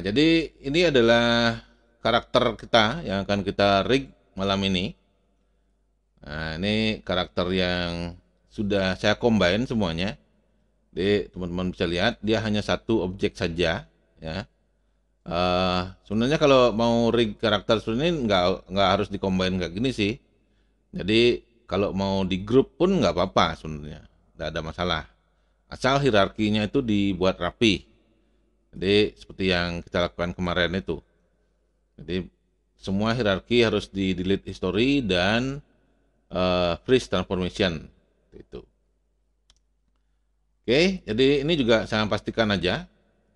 jadi ini adalah karakter kita yang akan kita rig malam ini. Nah, ini karakter yang sudah saya combine semuanya. Jadi teman-teman bisa lihat dia hanya satu objek saja, ya. Uh, sebenarnya kalau mau rig karakter seperti ini nggak nggak harus dikombain kayak gini sih. Jadi kalau mau di grup pun nggak apa-apa sebenarnya, nggak ada masalah. Asal hierarkinya itu dibuat rapi. Jadi seperti yang kita lakukan kemarin itu. Jadi semua hierarki harus di delete history dan uh, freeze transformation itu. Oke, jadi ini juga saya pastikan aja.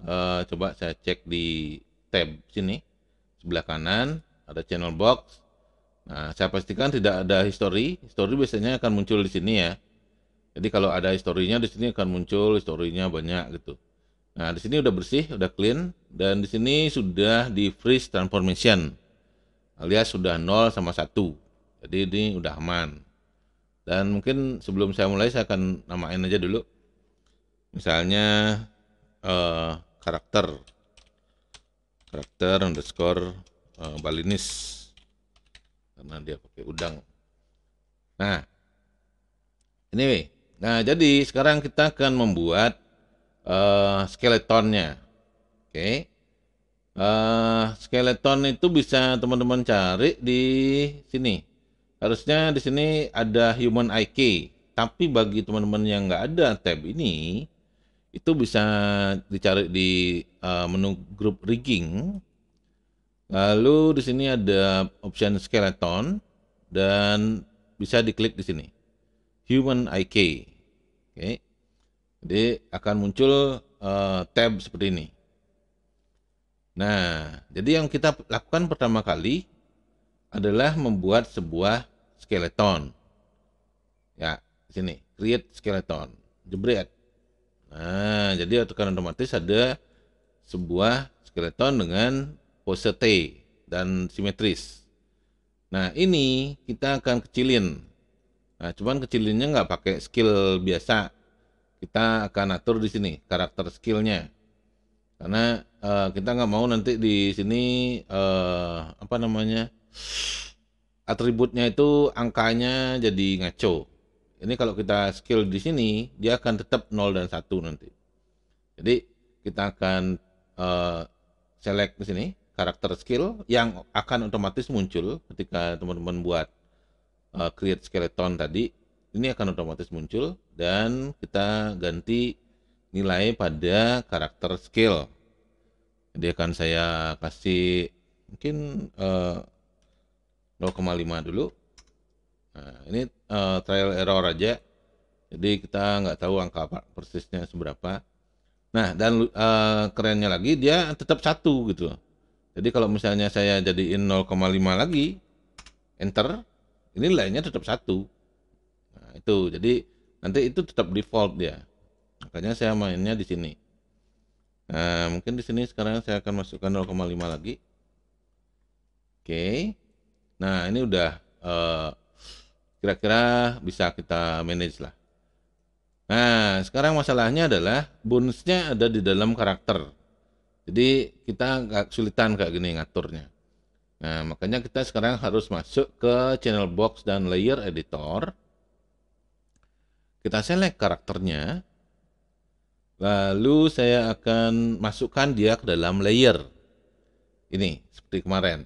Uh, coba saya cek di tab sini sebelah kanan ada channel box. Nah, saya pastikan tidak ada history. History biasanya akan muncul di sini ya. Jadi kalau ada historinya di sini akan muncul historinya banyak gitu. Nah, di sini udah bersih, udah clean dan di sini sudah di freeze transformation. Alias sudah nol sama satu Jadi ini udah aman. Dan mungkin sebelum saya mulai saya akan namain aja dulu. Misalnya eh, karakter karakter underscore uh, Balinis karena dia pakai udang. Nah, ini anyway. Nah, jadi sekarang kita akan membuat uh, skeletonnya. Oke. Okay. Uh, eh, skeleton itu bisa teman-teman cari di sini. Harusnya di sini ada human IK. Tapi bagi teman-teman yang nggak ada tab ini, itu bisa dicari di uh, menu grup rigging. Lalu di sini ada option skeleton dan bisa diklik di sini. Human IK. Oke. Okay. Jadi akan muncul uh, tab seperti ini. Nah, jadi yang kita lakukan pertama kali adalah membuat sebuah skeleton. Ya, sini, create skeleton, jebret. Nah, jadi akan otomatis ada sebuah skeleton dengan pose T dan simetris. Nah, ini kita akan kecilin. Nah, cuman kecilinnya nggak pakai skill biasa, kita akan atur di sini karakter skillnya karena uh, kita nggak mau nanti di sini uh, apa namanya atributnya itu angkanya jadi ngaco ini kalau kita skill di sini dia akan tetap 0 dan 1 nanti jadi kita akan uh, select di sini karakter skill yang akan otomatis muncul ketika teman-teman buat uh, create skeleton tadi ini akan otomatis muncul dan kita ganti nilai pada karakter skill. Jadi akan saya kasih mungkin uh, eh, 0,5 dulu. Nah, ini uh, trial error aja. Jadi kita nggak tahu angka apa persisnya seberapa. Nah, dan uh, kerennya lagi dia tetap satu gitu. Jadi kalau misalnya saya jadiin 0,5 lagi, enter, ini nilainya tetap satu itu jadi nanti itu tetap default ya makanya saya mainnya di sini nah, mungkin di sini sekarang saya akan masukkan 0,5 lagi oke okay. nah ini udah eh, kira-kira uh, bisa kita manage lah nah sekarang masalahnya adalah bonusnya ada di dalam karakter jadi kita agak sulitan kayak gini ngaturnya Nah, makanya kita sekarang harus masuk ke channel box dan layer editor. Kita select karakternya. Lalu saya akan masukkan dia ke dalam layer. Ini seperti kemarin.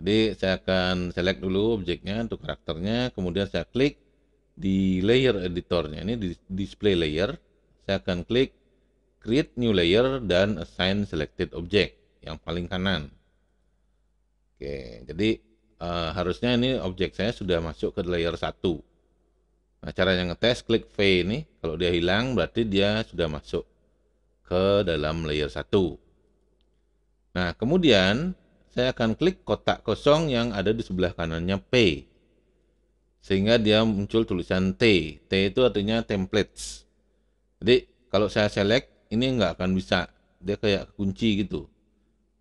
Jadi saya akan select dulu objeknya untuk karakternya, kemudian saya klik di layer editornya ini di display layer. Saya akan klik create new layer dan assign selected object yang paling kanan. Oke, jadi uh, harusnya ini objek saya sudah masuk ke layer 1. Nah, yang ngetes klik V ini, kalau dia hilang berarti dia sudah masuk ke dalam layer 1. Nah, kemudian saya akan klik kotak kosong yang ada di sebelah kanannya P. Sehingga dia muncul tulisan T. T itu artinya templates. Jadi, kalau saya select, ini nggak akan bisa. Dia kayak kunci gitu.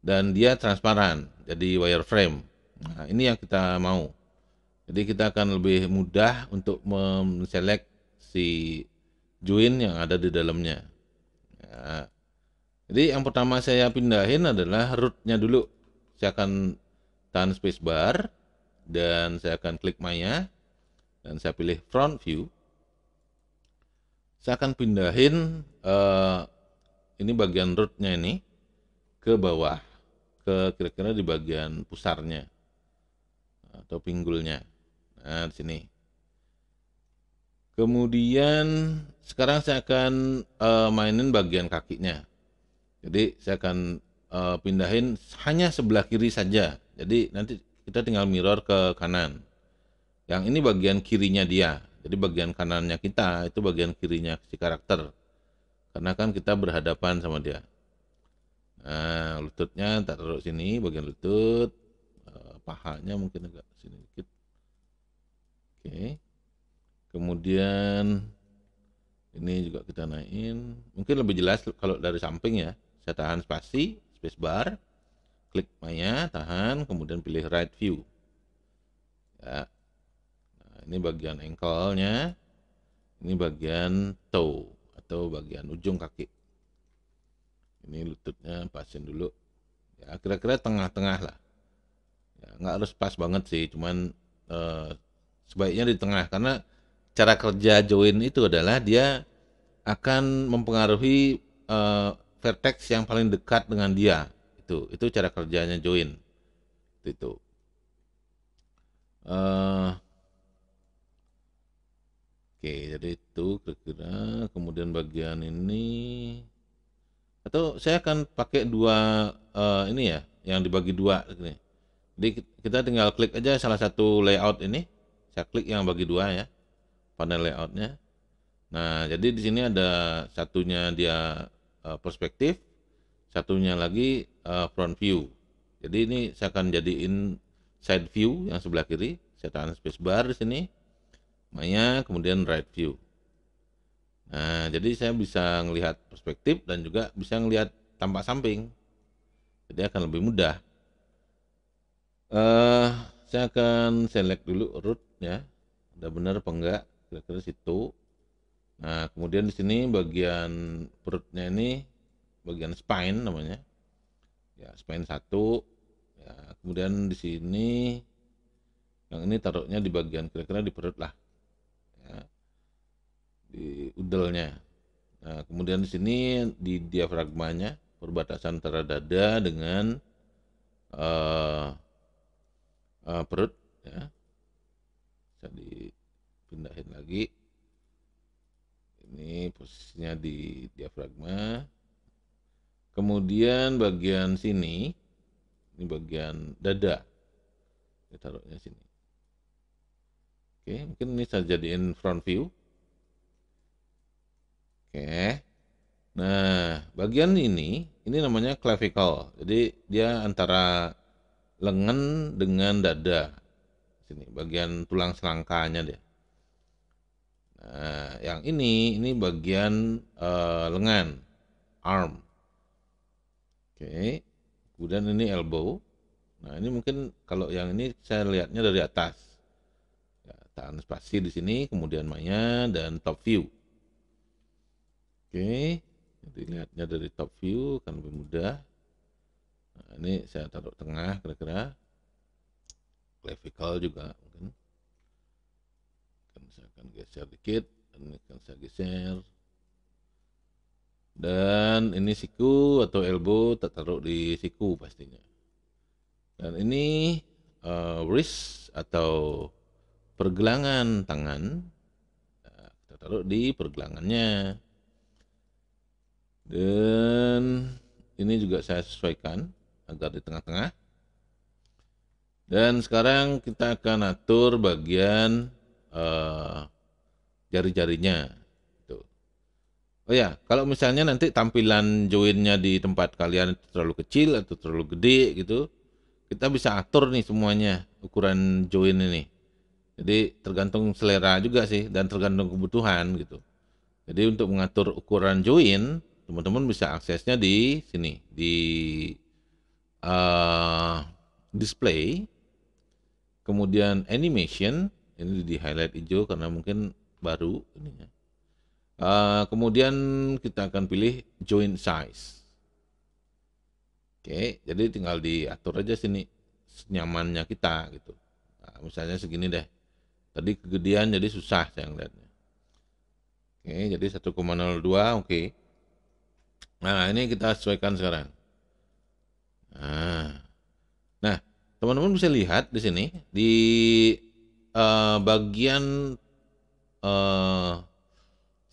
Dan dia transparan, jadi wireframe. Nah, ini yang kita mau. Jadi kita akan lebih mudah untuk menselek si join yang ada di dalamnya. Ya. Jadi yang pertama saya pindahin adalah rootnya dulu. Saya akan tahan spacebar dan saya akan klik Maya dan saya pilih front view. Saya akan pindahin uh, ini bagian rootnya ini ke bawah ke kira-kira di bagian pusarnya atau pinggulnya. Nah, di sini. Kemudian sekarang saya akan uh, mainin bagian kakinya. Jadi saya akan uh, pindahin hanya sebelah kiri saja. Jadi nanti kita tinggal mirror ke kanan. Yang ini bagian kirinya dia. Jadi bagian kanannya kita itu bagian kirinya si karakter. Karena kan kita berhadapan sama dia. Nah, lututnya tak taruh sini, bagian lutut. Uh, pahanya mungkin agak sini dikit kemudian ini juga kita naikin mungkin lebih jelas kalau dari samping ya saya tahan spasi space bar, klik maya tahan kemudian pilih right view ya. nah, ini bagian engkolnya, ini bagian toe atau bagian ujung kaki ini lututnya pasin dulu ya kira-kira tengah-tengah lah ya, nggak harus pas banget sih cuman eh, sebaiknya di tengah karena cara kerja join itu adalah dia akan mempengaruhi uh, vertex yang paling dekat dengan dia. Itu itu cara kerjanya join. Itu. itu. Uh, Oke, okay, jadi itu kira-kira kemudian bagian ini atau saya akan pakai dua uh, ini ya, yang dibagi dua ini. Jadi kita tinggal klik aja salah satu layout ini. Saya klik yang bagi dua ya panel layoutnya. Nah, jadi di sini ada satunya dia eh, perspektif, satunya lagi eh, front view. Jadi ini saya akan jadiin side view yang sebelah kiri, saya tahan space bar di sini, Maya, kemudian right view. Nah, jadi saya bisa melihat perspektif dan juga bisa melihat tampak samping. Jadi akan lebih mudah. Uh, saya akan select dulu root ya, udah benar apa enggak. Nah, kira-kira situ nah kemudian di sini bagian perutnya ini bagian spine namanya ya spine satu ya kemudian di sini yang ini taruhnya di bagian kira-kira di perut lah ya, di udelnya nah kemudian di sini di diafragmanya perbatasan antara dada dengan uh, uh, perut ya lagi ini posisinya di diafragma kemudian bagian sini ini bagian dada ini taruhnya sini oke mungkin ini saya jadiin front view oke nah bagian ini ini namanya clavicle jadi dia antara lengan dengan dada sini bagian tulang selangkanya dia Nah, yang ini ini bagian uh, lengan, arm. Oke. Okay. Kemudian ini elbow. Nah, ini mungkin kalau yang ini saya lihatnya dari atas. Ya, tahan spasi di sini, kemudian mainnya dan top view. Oke. Okay. Jadi lihatnya dari top view kan lebih mudah. Nah, ini saya taruh tengah kira-kira. Clavicle juga akan geser dikit ini akan saya geser dan ini siku atau elbow tak taruh di siku pastinya dan ini uh, wrist atau pergelangan tangan tertaruh eh, taruh di pergelangannya dan ini juga saya sesuaikan agar di tengah-tengah dan sekarang kita akan atur bagian uh, jari-jarinya. Gitu. Oh ya, kalau misalnya nanti tampilan joinnya di tempat kalian terlalu kecil atau terlalu gede gitu, kita bisa atur nih semuanya ukuran join ini. Jadi tergantung selera juga sih dan tergantung kebutuhan gitu. Jadi untuk mengatur ukuran join, teman-teman bisa aksesnya di sini di uh, display, kemudian animation ini di highlight hijau karena mungkin baru ini Uh, kemudian kita akan pilih join size. Oke, okay, jadi tinggal diatur aja sini nyamannya kita gitu. Nah, misalnya segini deh. Tadi kegedean jadi susah saya ngeliatnya. Oke, okay, jadi 1,02 oke. Okay. Nah, ini kita sesuaikan sekarang. Nah, nah teman-teman bisa lihat di sini di uh, bagian uh,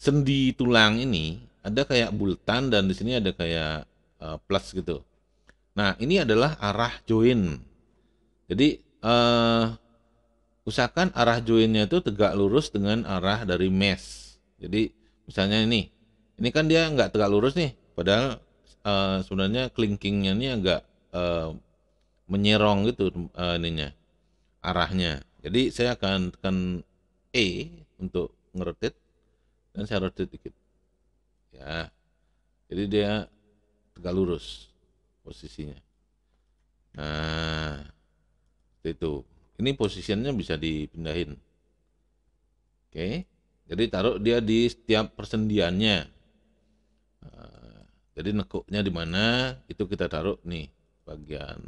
sendi tulang ini ada kayak bulatan dan di sini ada kayak uh, plus gitu. Nah ini adalah arah join. Jadi uh, usahakan arah joinnya itu tegak lurus dengan arah dari mesh. Jadi misalnya ini, ini kan dia nggak tegak lurus nih, padahal uh, sebenarnya kelingkingnya ini agak uh, menyerong gitu uh, ininya arahnya. Jadi saya akan tekan E untuk ngerotate dan saya rotate dikit ya jadi dia tegak lurus posisinya nah itu ini posisinya bisa dipindahin oke jadi taruh dia di setiap persendiannya nah, jadi nekuknya di mana itu kita taruh nih bagian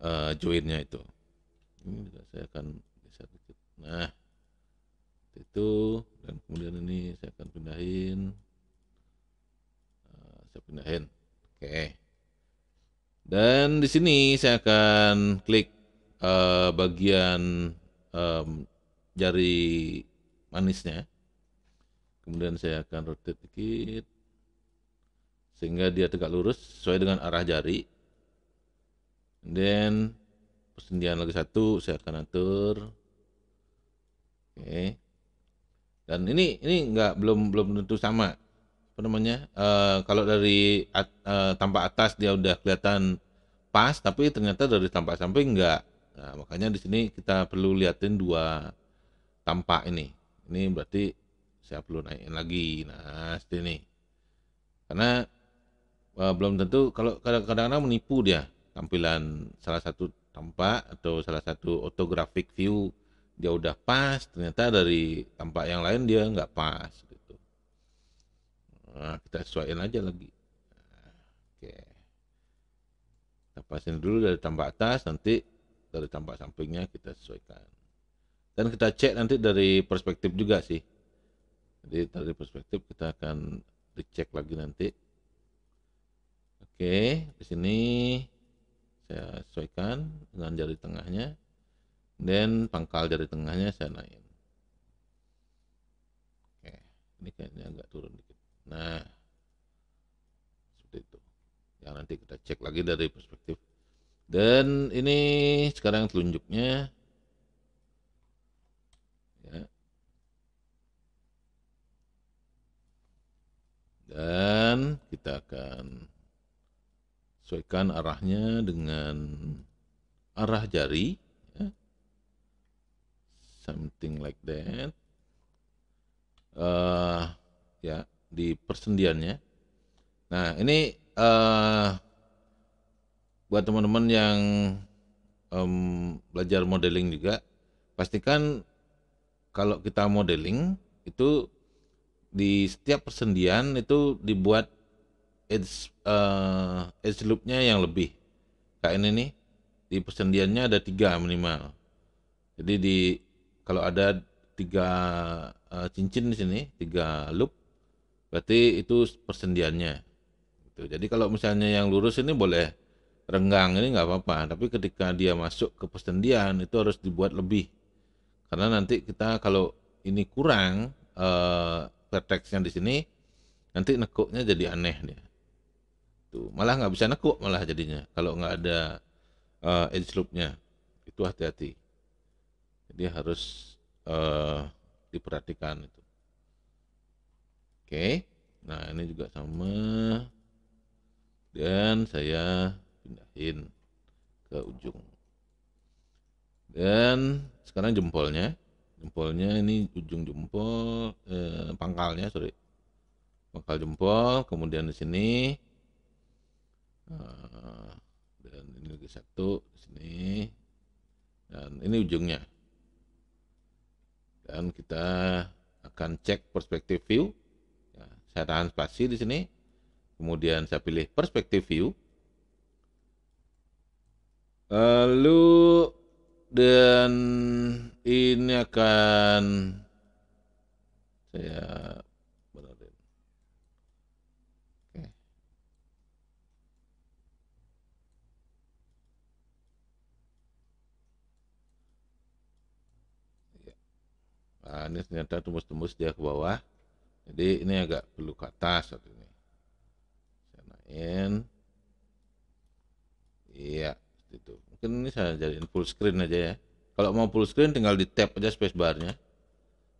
uh, joinnya itu ini saya akan geser dikit nah itu dan kemudian ini saya akan pindahin eh, saya pindahin oke dan di sini saya akan klik uh, bagian um, jari manisnya kemudian saya akan rotate sedikit sehingga dia tegak lurus sesuai dengan arah jari dan then persendian lagi satu saya akan atur oke okay. Dan ini ini nggak belum belum tentu sama apa namanya uh, kalau dari at, uh, eh, tampak atas dia udah kelihatan pas tapi ternyata dari tampak samping nggak nah, makanya di sini kita perlu liatin dua tampak ini ini berarti saya perlu naikin lagi nah seperti ini karena uh, belum tentu kalau kadang-kadang menipu dia tampilan salah satu tampak atau salah satu autographic view dia udah pas ternyata dari tampak yang lain dia nggak pas gitu nah, kita sesuaikan aja lagi oke kita pasin dulu dari tampak atas nanti dari tampak sampingnya kita sesuaikan dan kita cek nanti dari perspektif juga sih jadi dari perspektif kita akan dicek lagi nanti oke di sini saya sesuaikan dengan jari tengahnya then pangkal dari tengahnya saya naik oke ini kayaknya agak turun dikit nah seperti itu yang nanti kita cek lagi dari perspektif dan ini sekarang telunjuknya ya dan kita akan sesuaikan arahnya dengan arah jari something like that uh, ya di persendiannya nah ini uh, buat teman-teman yang um, belajar modeling juga pastikan kalau kita modeling itu di setiap persendian itu dibuat edge uh, eh, edge loopnya yang lebih kayak ini nih di persendiannya ada tiga minimal jadi di kalau ada tiga eh, cincin di sini tiga loop berarti itu persendiannya gitu. jadi kalau misalnya yang lurus ini boleh renggang ini nggak apa-apa tapi ketika dia masuk ke persendian itu harus dibuat lebih karena nanti kita kalau ini kurang uh, vertexnya di sini nanti nekuknya jadi aneh nih. tuh gitu. malah nggak bisa nekuk malah jadinya kalau nggak ada uh, edge loopnya itu hati-hati jadi harus uh, diperhatikan itu. Oke. Okay. Nah, ini juga sama. Dan saya pindahin ke ujung. Dan sekarang jempolnya. Jempolnya ini ujung jempol, eh, pangkalnya, sorry. Pangkal jempol, kemudian di sini. Eh, dan ini lagi satu, di sini. Dan ini ujungnya dan kita akan cek perspektif view ya, saya tahan spasi di sini kemudian saya pilih perspektif view lalu dan ini akan saya nah, ini ternyata tembus-tembus dia ke bawah jadi ini agak perlu ke atas satu ini saya naikin iya itu mungkin ini saya jadiin full screen aja ya kalau mau full screen tinggal di tap aja spacebar-nya.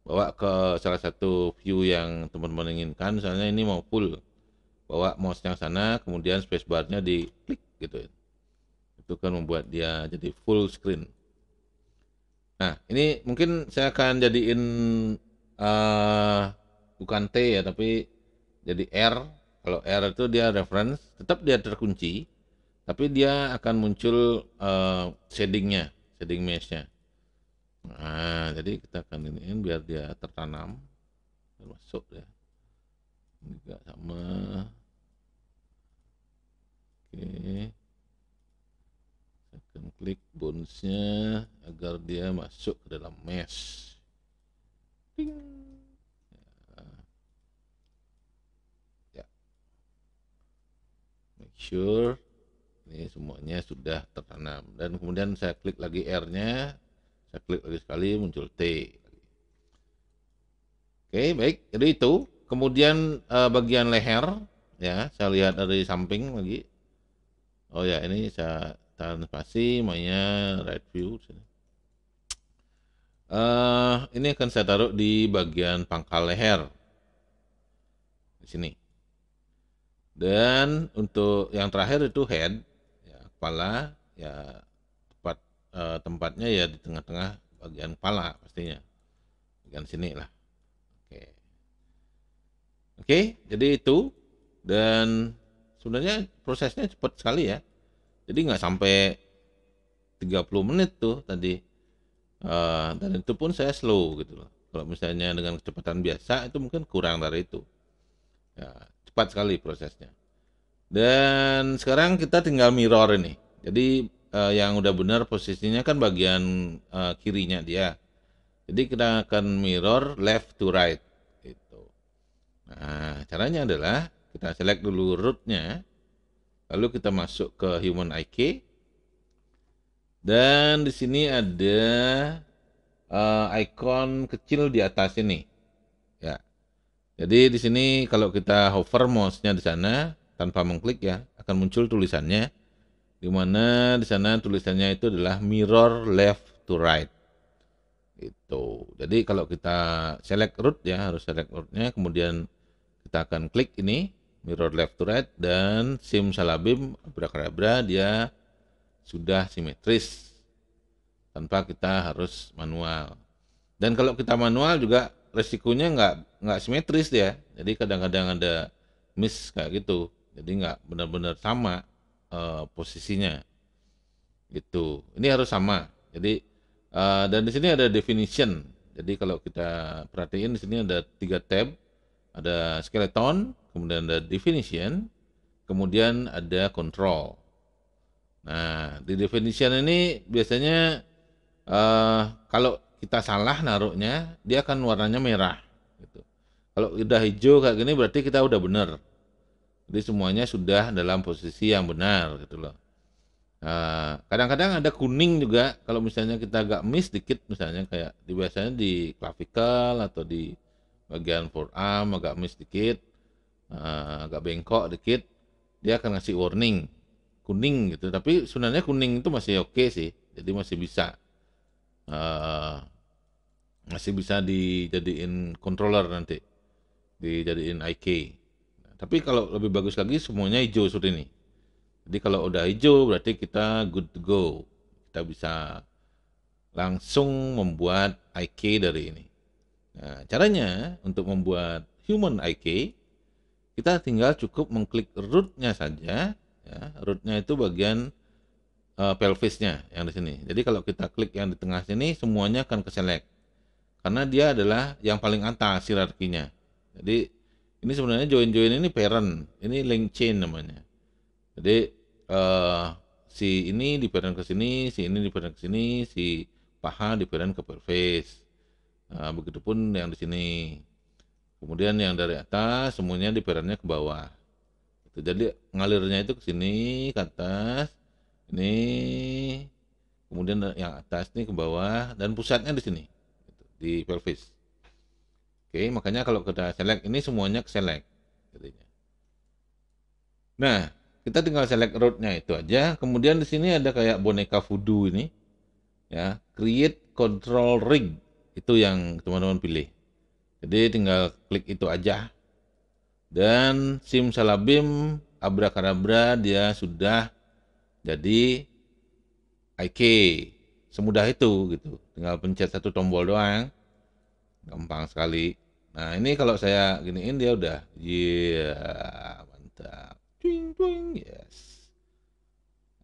bawa ke salah satu view yang teman-teman inginkan misalnya ini mau full bawa mouse yang sana kemudian spacebar-nya di klik gitu itu kan membuat dia jadi full screen Nah, ini mungkin saya akan jadiin uh, bukan T ya, tapi jadi R. Kalau R itu dia reference, tetap dia terkunci, tapi dia akan muncul uh, shadingnya, shading meshnya. Nah, jadi kita akan iniin biar dia tertanam masuk ya. Ini juga sama. Oke. Okay dan klik bonusnya agar dia masuk ke dalam mesh. Ding. Ya. ya. Make sure ini semuanya sudah tertanam dan kemudian saya klik lagi R-nya, saya klik lagi sekali muncul T. Oke, baik. Jadi itu. Kemudian eh, bagian leher ya, saya lihat dari samping lagi. Oh ya, ini saya saran spasi maunya right view sini. Uh, ini akan saya taruh di bagian pangkal leher di sini dan untuk yang terakhir itu head ya, kepala ya tempat uh, tempatnya ya di tengah-tengah bagian kepala pastinya bagian sini lah oke oke jadi itu dan sebenarnya prosesnya cepat sekali ya jadi nggak sampai 30 menit tuh tadi uh, dan itu pun saya slow gitu loh kalau misalnya dengan kecepatan biasa itu mungkin kurang dari itu ya, cepat sekali prosesnya dan sekarang kita tinggal mirror ini jadi uh, yang udah benar posisinya kan bagian uh, kirinya dia jadi kita akan mirror left to right itu. nah caranya adalah kita select dulu rootnya Lalu kita masuk ke human IK. Dan di sini ada uh, icon kecil di atas ini. Ya. Jadi di sini kalau kita hover mouse-nya di sana tanpa mengklik ya, akan muncul tulisannya di mana di sana tulisannya itu adalah mirror left to right. Itu. Jadi kalau kita select root ya, harus select root-nya kemudian kita akan klik ini mirror left to right dan sim salabim abrakadabra dia sudah simetris tanpa kita harus manual dan kalau kita manual juga resikonya nggak nggak simetris ya jadi kadang-kadang ada miss kayak gitu jadi nggak benar-benar sama uh, posisinya gitu ini harus sama jadi uh, dan di sini ada definition jadi kalau kita perhatiin di sini ada tiga tab ada skeleton kemudian ada definition, kemudian ada control. Nah, di definition ini biasanya uh, kalau kita salah naruhnya, dia akan warnanya merah. Gitu. Kalau udah hijau kayak gini berarti kita udah benar. Jadi semuanya sudah dalam posisi yang benar gitu loh. Eh, kadang-kadang ada kuning juga kalau misalnya kita agak miss dikit misalnya kayak di biasanya di graphical atau di bagian forearm agak miss dikit Eh, agak bengkok dikit dia akan ngasih warning kuning gitu tapi sebenarnya kuning itu masih oke okay sih jadi masih bisa uh, masih bisa dijadiin controller nanti dijadiin IK nah, tapi kalau lebih bagus lagi semuanya hijau seperti ini jadi kalau udah hijau berarti kita good to go kita bisa langsung membuat IK dari ini nah caranya untuk membuat human IK kita tinggal cukup mengklik rootnya saja ya rootnya itu bagian uh, pelvisnya yang di sini jadi kalau kita klik yang di tengah sini semuanya akan keselek karena dia adalah yang paling atas hierarkinya jadi ini sebenarnya join-join ini parent ini link chain namanya jadi uh, si ini di parent ke sini si ini di parent ke sini si paha di parent ke pelvis nah, begitupun yang di sini Kemudian yang dari atas semuanya diperannya ke bawah. Gitu. Jadi ngalirnya itu ke sini, ke atas, ini, kemudian yang atas ini ke bawah, dan pusatnya di sini, gitu, di pelvis. Oke, makanya kalau kita select ini semuanya ke select. Nah, kita tinggal select rootnya itu aja. Kemudian di sini ada kayak boneka voodoo ini, ya, create control rig itu yang teman-teman pilih. Jadi tinggal klik itu aja. Dan sim salabim abrakadabra dia sudah jadi IK. Semudah itu gitu. Tinggal pencet satu tombol doang. Gampang sekali. Nah, ini kalau saya giniin dia udah. Iya, yeah, mantap. Twing twing. Yes.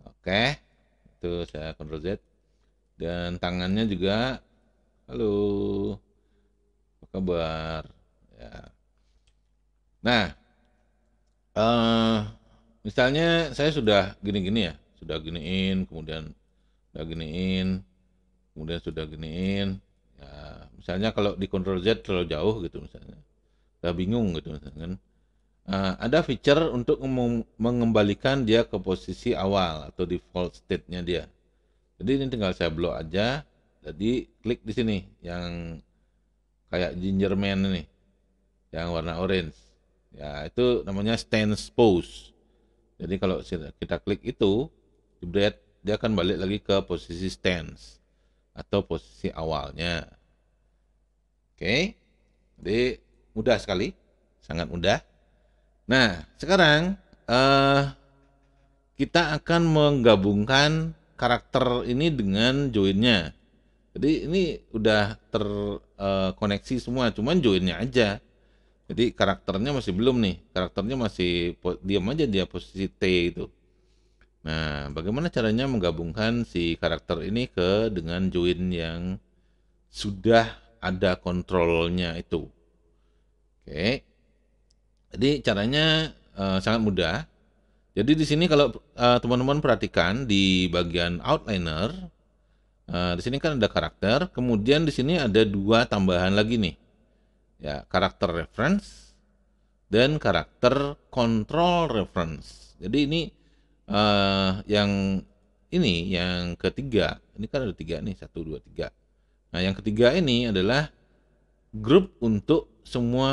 Oke. Okay. Itu saya control Z. Dan tangannya juga. Halo kabar? Ya. Nah, uh, misalnya saya sudah gini-gini ya, sudah giniin, kemudian sudah giniin, kemudian sudah giniin. Ya, misalnya kalau di Control Z terlalu jauh gitu misalnya, udah bingung gitu misalnya kan. Uh, ada feature untuk mengembalikan dia ke posisi awal atau default state-nya dia. Jadi ini tinggal saya blok aja. Jadi klik di sini yang kayak ginger man ini yang warna orange ya itu namanya stance pose jadi kalau kita klik itu jebret dia akan balik lagi ke posisi stance atau posisi awalnya oke okay? jadi mudah sekali sangat mudah nah sekarang uh, kita akan menggabungkan karakter ini dengan joinnya jadi ini udah terkoneksi eh, uh, semua, cuman joinnya aja. Jadi karakternya masih belum nih, karakternya masih diam aja dia posisi T itu. Nah, bagaimana caranya menggabungkan si karakter ini ke dengan join yang sudah ada kontrolnya itu? Oke. Jadi caranya uh, sangat mudah. Jadi di sini kalau eh, teman-teman uh, perhatikan di bagian outliner Nah, di sini kan ada karakter, kemudian di sini ada dua tambahan lagi nih. Ya, karakter reference dan karakter control reference. Jadi ini uh, yang ini yang ketiga. Ini kan ada tiga nih, satu, dua, tiga. Nah, yang ketiga ini adalah grup untuk semua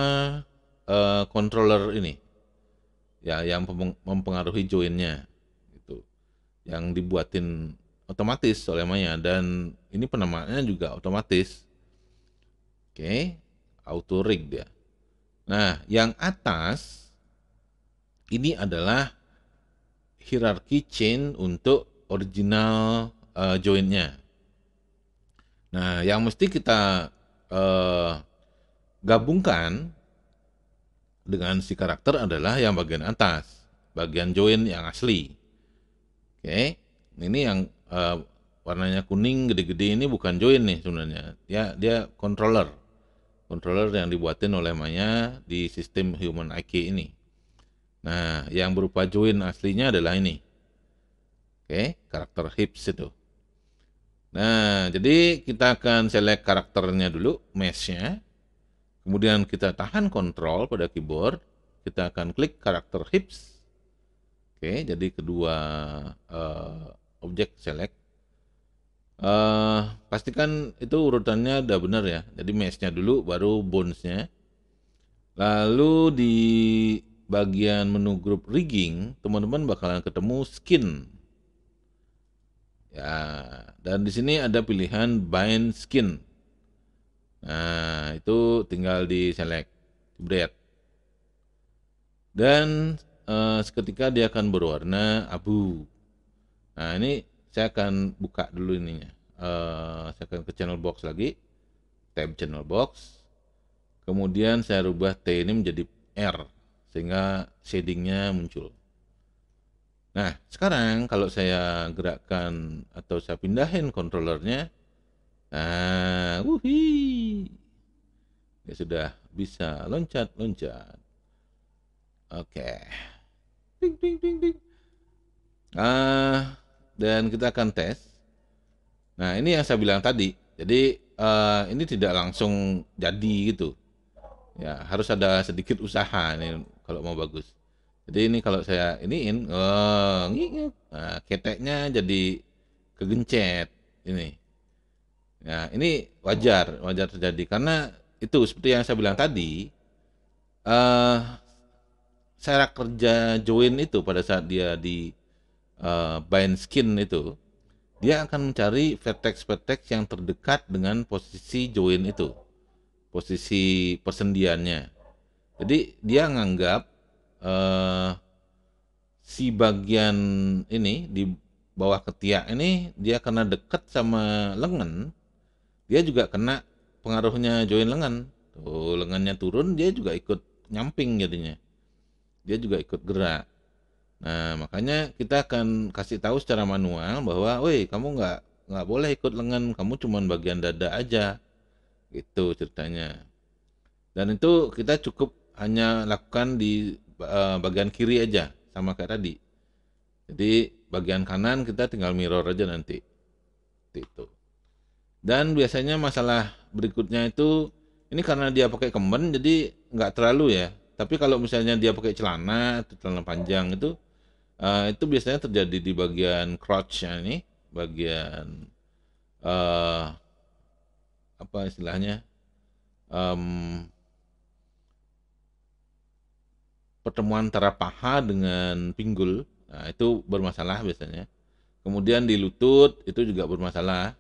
uh, controller ini. Ya, yang mempengaruhi joinnya. itu Yang dibuatin otomatis oleh Maya dan ini penamaannya juga otomatis. Oke, okay. auto rig dia. Nah, yang atas ini adalah hierarki chain untuk original uh, eh, joinnya. Nah, yang mesti kita uh, gabungkan dengan si karakter adalah yang bagian atas, bagian join yang asli. Oke, okay. ini yang uh, warnanya kuning gede-gede ini bukan join nih sebenarnya ya dia controller controller yang dibuatin oleh Maya di sistem human IQ ini nah yang berupa join aslinya adalah ini oke okay, karakter hips itu nah jadi kita akan select karakternya dulu meshnya kemudian kita tahan kontrol pada keyboard kita akan klik karakter hips Oke, okay, jadi kedua uh, objek select uh, pastikan itu urutannya udah benar ya jadi meshnya dulu baru bonesnya lalu di bagian menu grup rigging teman-teman bakalan ketemu skin ya dan di sini ada pilihan bind skin nah itu tinggal di select bread dan uh, seketika dia akan berwarna abu Nah, ini saya akan buka dulu ininya. Uh, saya akan ke channel box lagi. Tab channel box. Kemudian saya rubah T ini menjadi R. Sehingga shadingnya muncul. Nah, sekarang kalau saya gerakkan atau saya pindahin kontrolernya Nah, wuhi. Ya sudah bisa loncat-loncat. Oke. Okay. Ding, ding, ding, ding. Ah, dan kita akan tes. Nah, ini yang saya bilang tadi. Jadi uh, ini tidak langsung jadi gitu. Ya, harus ada sedikit usaha ini kalau mau bagus. Jadi ini kalau saya iniin, oh, nah, keteknya jadi kegencet ini. Nah, ini wajar, wajar terjadi karena itu seperti yang saya bilang tadi, eh uh, saya kerja join itu pada saat dia di uh, skin itu, dia akan mencari vertex-vertex yang terdekat dengan posisi join itu, posisi persendiannya. Jadi dia nganggap uh, si bagian ini di bawah ketiak ini dia kena dekat sama lengan, dia juga kena pengaruhnya join lengan. Tuh lengannya turun dia juga ikut nyamping jadinya. Dia juga ikut gerak. Nah, makanya kita akan kasih tahu secara manual bahwa, "Woi, kamu nggak nggak boleh ikut lengan, kamu cuma bagian dada aja." Gitu ceritanya. Dan itu kita cukup hanya lakukan di eh, bagian kiri aja, sama kayak tadi. Jadi, bagian kanan kita tinggal mirror aja nanti. Itu. Dan biasanya masalah berikutnya itu ini karena dia pakai kemben jadi nggak terlalu ya. Tapi kalau misalnya dia pakai celana, celana panjang itu Uh, itu biasanya terjadi di bagian crotch ya ini, bagian uh, apa istilahnya um, pertemuan antara paha dengan pinggul, nah, itu bermasalah biasanya. Kemudian di lutut itu juga bermasalah.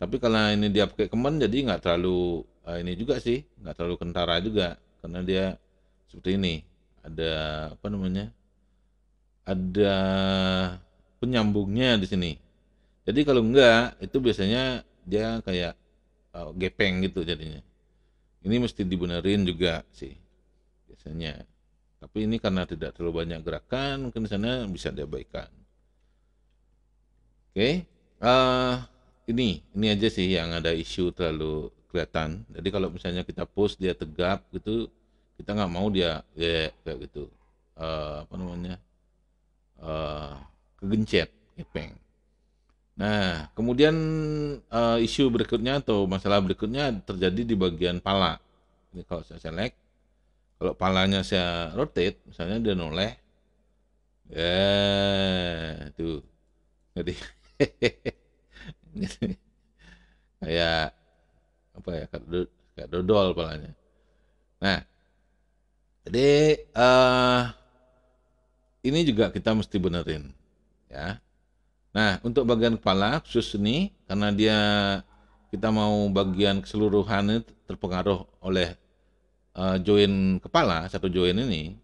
Tapi karena ini dia pakai kemen jadi nggak terlalu uh, ini juga sih, nggak terlalu kentara juga karena dia seperti ini. Ada apa namanya? ada penyambungnya di sini. Jadi kalau enggak itu biasanya dia kayak oh, gepeng gitu jadinya. Ini mesti dibenerin juga sih biasanya. Tapi ini karena tidak terlalu banyak gerakan mungkin di sana bisa diabaikan. Oke, okay. uh, ini ini aja sih yang ada isu terlalu kelihatan. Jadi kalau misalnya kita post dia tegap gitu, kita nggak mau dia ya, kayak gitu. Uh, apa namanya? Eh, kegencet, gepeng. Nah, kemudian uh, isu berikutnya atau masalah berikutnya terjadi di bagian pala. Ini kalau saya select, kalau palanya saya rotate, misalnya dia noleh, ya yeah, tuh, jadi kayak apa ya kayak dodol palanya. Nah, jadi uh, ini juga kita mesti benerin ya nah untuk bagian kepala khusus ini karena dia kita mau bagian keseluruhan terpengaruh oleh uh, join kepala satu join ini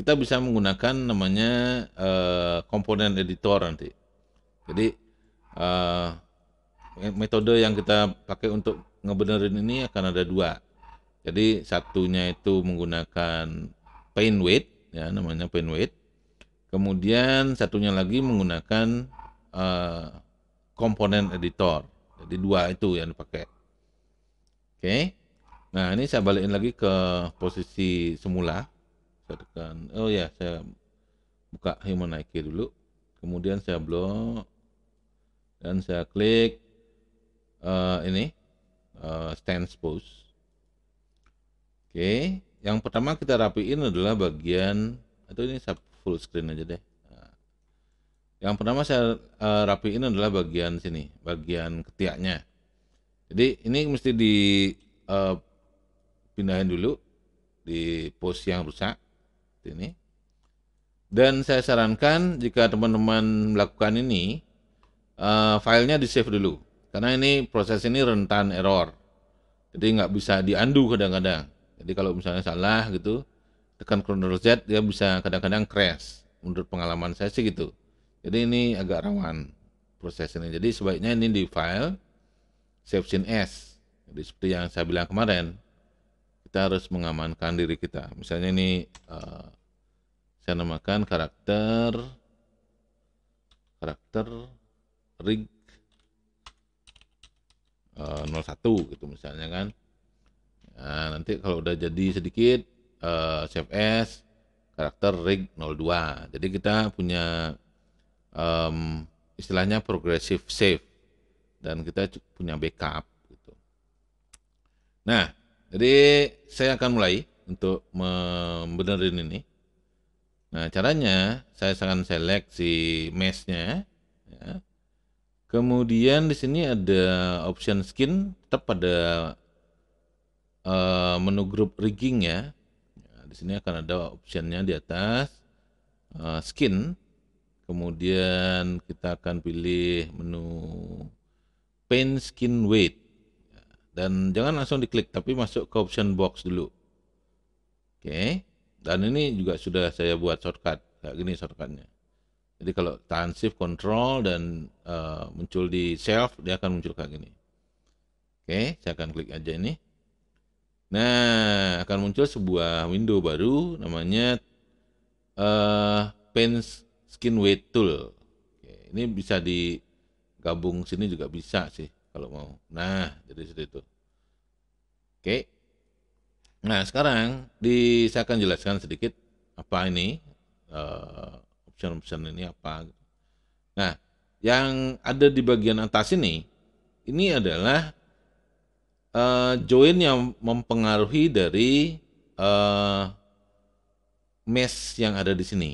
kita bisa menggunakan namanya uh, komponen editor nanti jadi uh, metode yang kita pakai untuk ngebenerin ini akan ada dua jadi satunya itu menggunakan paint weight ya namanya paint weight Kemudian satunya lagi menggunakan uh, komponen editor. Jadi dua itu yang dipakai. Oke. Okay. Nah, ini saya balikin lagi ke posisi semula. Saya tekan oh ya, saya buka human IQ dulu. Kemudian saya blok dan saya klik uh, ini uh, eh, stance pose. Oke, okay. yang pertama kita rapiin adalah bagian atau ini sub full screen aja deh. Nah. Yang pertama saya eh, rapiin adalah bagian sini, bagian ketiaknya. Jadi ini mesti dipindahin eh, dulu di pos yang rusak ini. Dan saya sarankan jika teman-teman melakukan ini, uh, filenya di save dulu karena ini proses ini rentan error. Jadi nggak bisa diandu kadang-kadang. Jadi kalau misalnya salah gitu, tekan Ctrl Z dia bisa kadang-kadang crash menurut pengalaman saya sih gitu jadi ini agak rawan proses ini jadi sebaiknya ini di file save scene S jadi seperti yang saya bilang kemarin kita harus mengamankan diri kita misalnya ini uh, saya namakan karakter karakter rig uh, 01 gitu misalnya kan nah, nanti kalau udah jadi sedikit uh, eh, CFS karakter rig 02. Jadi kita punya um, istilahnya progressive save dan kita punya backup gitu. Nah, jadi saya akan mulai untuk membenerin ini. Nah, caranya saya akan select si mesh-nya ya. Kemudian di sini ada option skin tetap pada uh, menu grup rigging ya di sini akan ada optionnya di atas uh, skin kemudian kita akan pilih menu paint skin weight dan jangan langsung diklik tapi masuk ke option box dulu oke dan ini juga sudah saya buat shortcut kayak gini shortcutnya jadi kalau tahan shift control dan uh, muncul di self dia akan muncul kayak gini oke saya akan klik aja ini Nah, akan muncul sebuah window baru namanya uh, Paint Skin Weight Tool. Oke, ini bisa digabung sini juga bisa sih kalau mau. Nah, jadi seperti itu. Oke. Nah, sekarang di saya akan jelaskan sedikit apa ini uh, option-option ini apa. Nah, yang ada di bagian atas ini ini adalah uh, join yang mempengaruhi dari uh, eh, mesh yang ada di sini.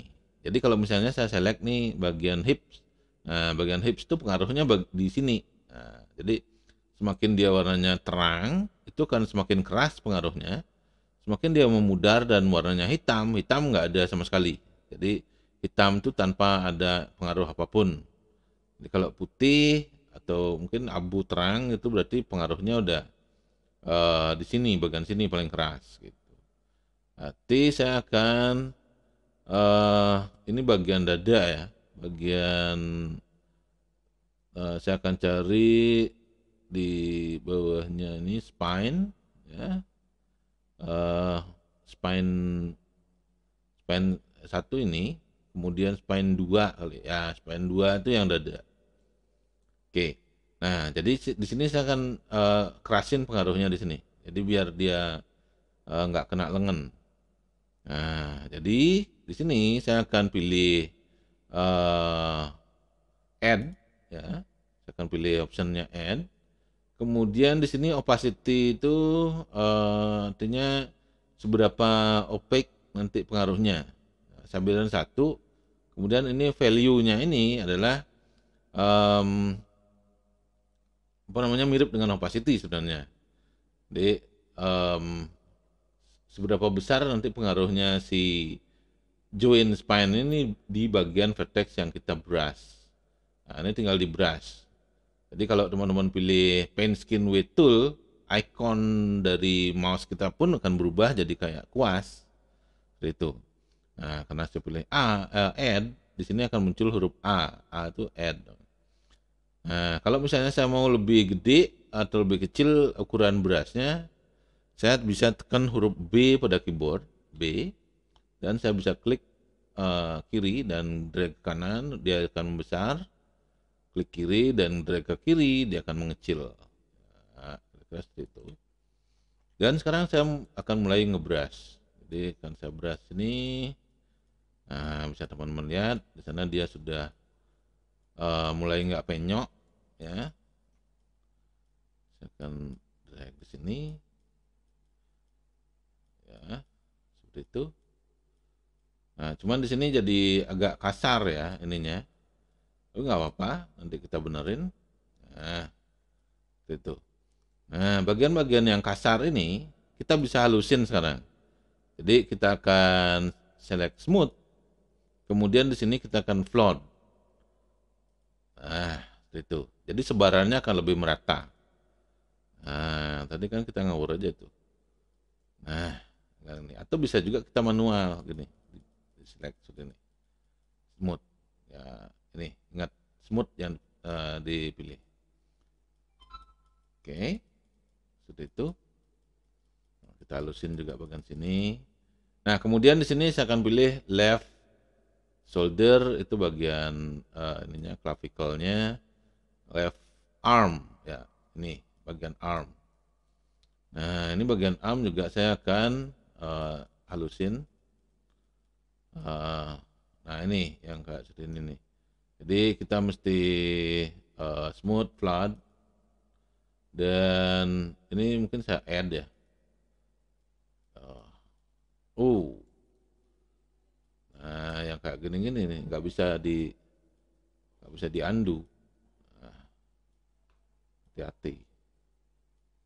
Jadi kalau misalnya saya select nih bagian hips, nah, bagian hips itu pengaruhnya di sini. Nah, jadi semakin dia warnanya terang, itu kan semakin keras pengaruhnya. Semakin dia memudar dan warnanya hitam, hitam nggak ada sama sekali. Jadi hitam itu tanpa ada pengaruh apapun. Jadi kalau putih atau mungkin abu terang itu berarti pengaruhnya udah uh, di sini bagian sini paling keras gitu. nanti saya akan uh, ini bagian dada ya, bagian uh, saya akan cari di bawahnya ini spine ya. Uh, spine spine satu ini kemudian spine dua kali ya spine dua itu yang dada oke okay. Nah, jadi di sini saya akan uh, kerasin pengaruhnya di sini. Jadi biar dia uh, nggak kena lengan. Nah, jadi di sini saya akan pilih uh, eh, add ya. Saya akan pilih optionnya add. Kemudian di sini opacity itu uh, artinya seberapa opaque nanti pengaruhnya. Sambilan satu. Kemudian ini value-nya ini adalah um, apa namanya mirip dengan opacity sebenarnya. Jadi um, seberapa besar nanti pengaruhnya si join spine ini di bagian vertex yang kita brush. Nah, ini tinggal di brush. Jadi kalau teman-teman pilih paint skin with tool, icon dari mouse kita pun akan berubah jadi kayak kuas. Seperti itu. Nah, karena saya pilih A, eh, add, di sini akan muncul huruf A. A itu add. Nah, kalau misalnya saya mau lebih gede atau lebih kecil ukuran berasnya, saya bisa tekan huruf B pada keyboard, B, dan saya bisa klik uh, kiri dan drag ke kanan, dia akan membesar. Klik kiri dan drag ke kiri, dia akan mengecil. Nah, seperti itu. Dan sekarang saya akan mulai ngebras. Jadi akan saya beras ini. Nah, bisa teman-teman lihat di sana dia sudah uh, mulai nggak penyok ya saya akan drag di sini ya seperti itu nah cuman di sini jadi agak kasar ya ininya tapi nggak apa-apa nanti kita benerin nah seperti itu nah bagian-bagian yang kasar ini kita bisa halusin sekarang jadi kita akan select smooth kemudian di sini kita akan float nah itu. Jadi sebarannya akan lebih merata. Nah, tadi kan kita ngawur aja tuh. Nah, ini. Atau bisa juga kita manual gini, di select ini. Smooth. Ya, ini ingat smooth yang uh, dipilih. Oke. Okay. Sudah itu. Kita halusin juga bagian sini. Nah, kemudian di sini saya akan pilih left shoulder itu bagian uh, ininya nya left arm ya ini bagian arm nah ini bagian arm juga saya akan uh, halusin uh, nah ini yang kayak seperti ini jadi kita mesti uh, smooth flat. dan ini mungkin saya add ya uh, oh nah yang kayak gini-gini nih nggak bisa di nggak bisa diandu hati-hati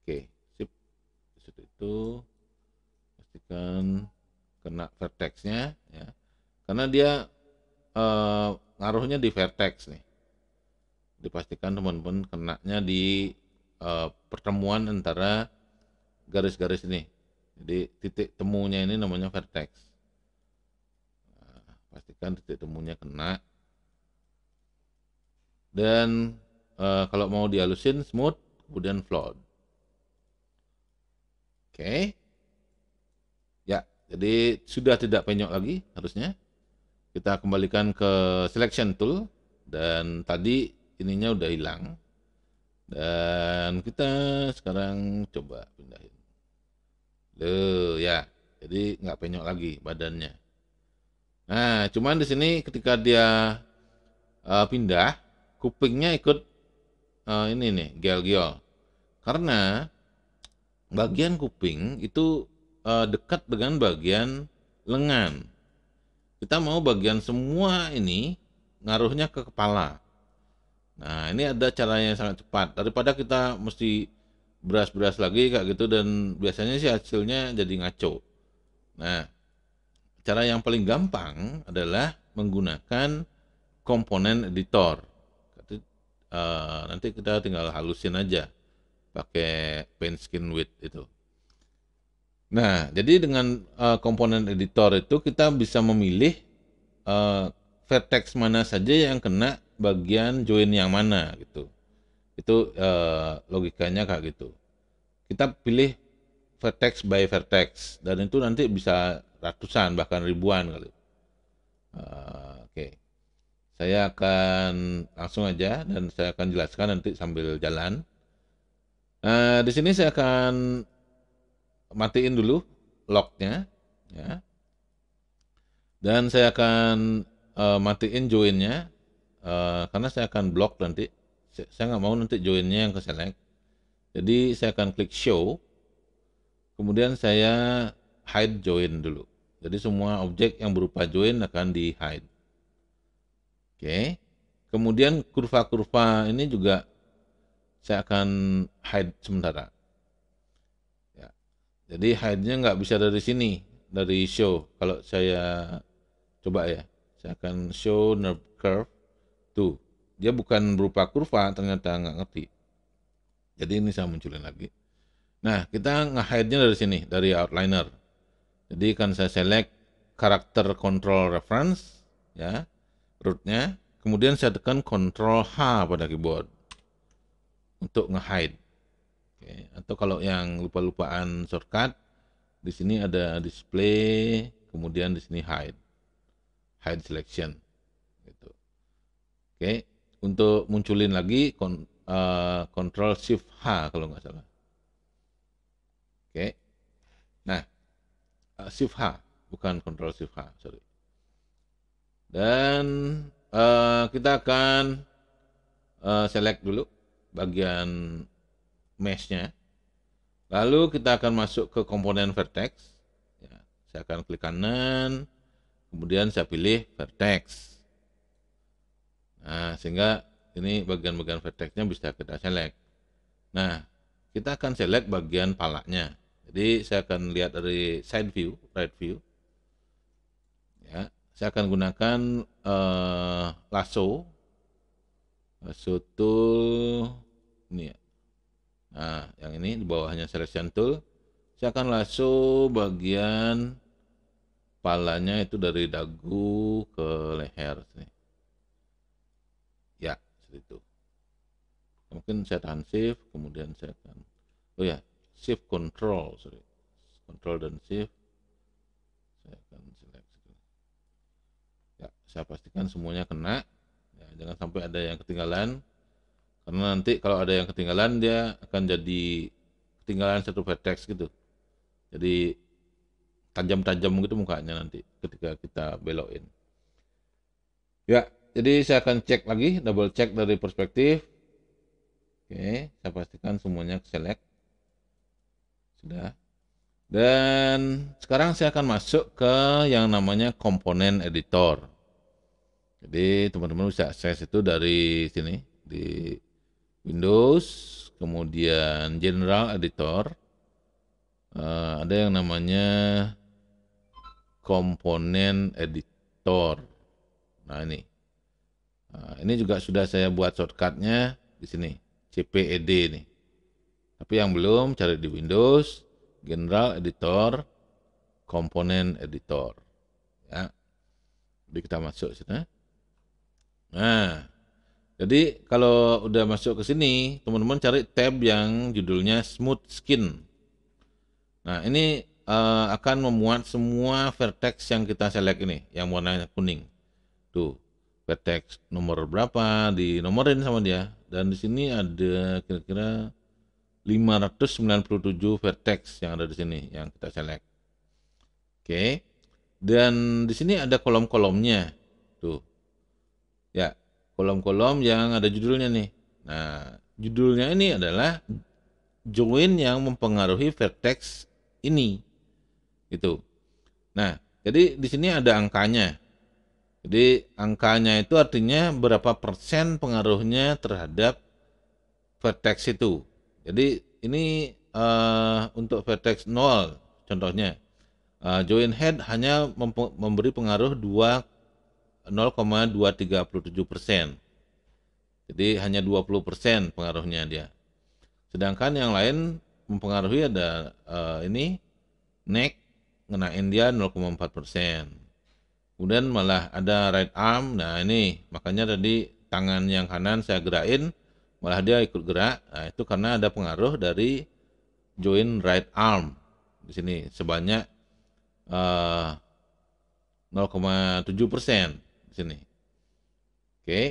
oke sip Setelah itu pastikan kena vertexnya ya karena dia eh, ngaruhnya di vertex nih dipastikan teman-teman kena nya di eh, pertemuan antara garis-garis ini jadi titik temunya ini namanya vertex nah, pastikan titik temunya kena dan uh, kalau mau dihalusin smooth, kemudian flawed. Oke. Okay. Ya, jadi sudah tidak penyok lagi harusnya. Kita kembalikan ke selection tool dan tadi ininya udah hilang. Dan kita sekarang coba pindahin. Loh, ya. Jadi nggak penyok lagi badannya. Nah, cuman di sini ketika dia uh, pindah, kupingnya ikut uh, ini nih gel-gel karena bagian kuping itu uh, dekat dengan bagian lengan kita mau bagian semua ini ngaruhnya ke kepala nah ini ada caranya yang sangat cepat daripada kita mesti beras-beras lagi kayak gitu dan biasanya sih hasilnya jadi ngaco nah cara yang paling gampang adalah menggunakan komponen editor Eh, nanti kita tinggal halusin aja pakai paint skin width itu. Nah, jadi dengan uh, komponen editor itu kita bisa memilih uh, vertex mana saja yang kena bagian join yang mana gitu. Itu uh, logikanya kayak gitu. Kita pilih vertex by vertex dan itu nanti bisa ratusan bahkan ribuan kali. Uh, saya akan langsung aja dan saya akan jelaskan nanti sambil jalan. Nah, di sini saya akan matiin dulu locknya, ya. Dan saya akan uh, matiin joinnya uh, karena saya akan block nanti. Saya nggak mau nanti joinnya yang ke select. Jadi saya akan klik show, kemudian saya hide join dulu. Jadi semua objek yang berupa join akan di hide. Oke. Kemudian kurva-kurva ini juga saya akan hide sementara. Ya. Jadi hide-nya nggak bisa dari sini, dari show. Kalau saya coba ya, saya akan show nerve curve tuh. Dia bukan berupa kurva, ternyata nggak ngerti. Jadi ini saya munculin lagi. Nah, kita nge-hide-nya dari sini, dari outliner. Jadi kan saya select karakter control reference, ya rootnya. Kemudian saya tekan Ctrl H pada keyboard untuk nge-hide. Oke. Atau kalau yang lupa-lupaan shortcut, di sini ada display, kemudian di sini hide, hide selection. Gitu. Oke, untuk munculin lagi kon, uh, eh, Control Shift H kalau nggak salah. Oke, nah eh, Shift H bukan Ctrl Shift H, sorry. Dan uh, kita akan uh, select dulu bagian meshnya. Lalu kita akan masuk ke komponen vertex. Ya, saya akan klik kanan, kemudian saya pilih vertex. Nah, sehingga ini bagian-bagian vertexnya bisa kita select. Nah, kita akan select bagian palanya. Jadi saya akan lihat dari side view, right view saya akan gunakan uh, lasso lasso tool ini ya nah yang ini di bawahnya selection tool saya akan lasso bagian palanya itu dari dagu ke leher sini. ya seperti itu mungkin saya tahan shift kemudian saya akan oh ya shift control sorry control dan shift saya pastikan hmm. semuanya kena ya, jangan sampai ada yang ketinggalan karena nanti kalau ada yang ketinggalan dia akan jadi ketinggalan satu vertex gitu jadi tajam-tajam gitu mukanya nanti ketika kita belokin ya jadi saya akan cek lagi double check dari perspektif oke saya pastikan semuanya select sudah dan sekarang saya akan masuk ke yang namanya komponen editor jadi teman-teman bisa akses itu dari sini di Windows, kemudian General Editor, uh, ada yang namanya komponen editor. Nah ini, nah, ini juga sudah saya buat shortcutnya di sini CPED ini. Tapi yang belum cari di Windows, General Editor, komponen editor. Ya. Jadi kita masuk sini. Nah, jadi kalau udah masuk ke sini, teman-teman cari tab yang judulnya Smooth Skin. Nah, ini uh, akan memuat semua vertex yang kita select ini, yang warnanya kuning. Tuh, vertex nomor berapa di nomorin sama dia. Dan di sini ada kira-kira 597 vertex yang ada di sini yang kita select. Oke. Okay. Dan di sini ada kolom-kolomnya. Tuh, Ya, kolom-kolom yang ada judulnya nih. Nah, judulnya ini adalah join yang mempengaruhi vertex ini. itu Nah, jadi di sini ada angkanya. Jadi angkanya itu artinya berapa persen pengaruhnya terhadap vertex itu. Jadi ini uh, untuk vertex 0 contohnya. Uh, join head hanya memberi pengaruh dua 0,237 persen. Jadi hanya 20 persen pengaruhnya dia. Sedangkan yang lain mempengaruhi ada uh, ini neck ngenain dia 0,4 persen. Kemudian malah ada right arm, nah ini makanya tadi tangan yang kanan saya gerakin malah dia ikut gerak. Nah itu karena ada pengaruh dari join right arm di sini sebanyak eh, uh, 0,7 persen di sini. Oke. Okay.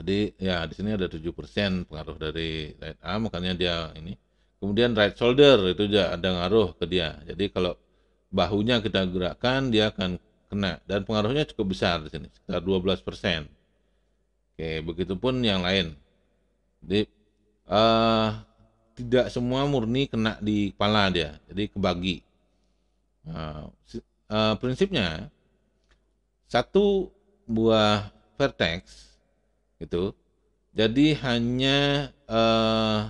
Jadi ya di sini ada 7% pengaruh dari right arm makanya dia ini. Kemudian right shoulder itu juga ada ngaruh ke dia. Jadi kalau bahunya kita gerakkan dia akan kena dan pengaruhnya cukup besar di sini sekitar 12%. Oke, begitupun yang lain. Jadi uh, tidak semua murni kena di kepala dia. Jadi kebagi. Uh, uh, prinsipnya satu buah vertex gitu. Jadi hanya uh,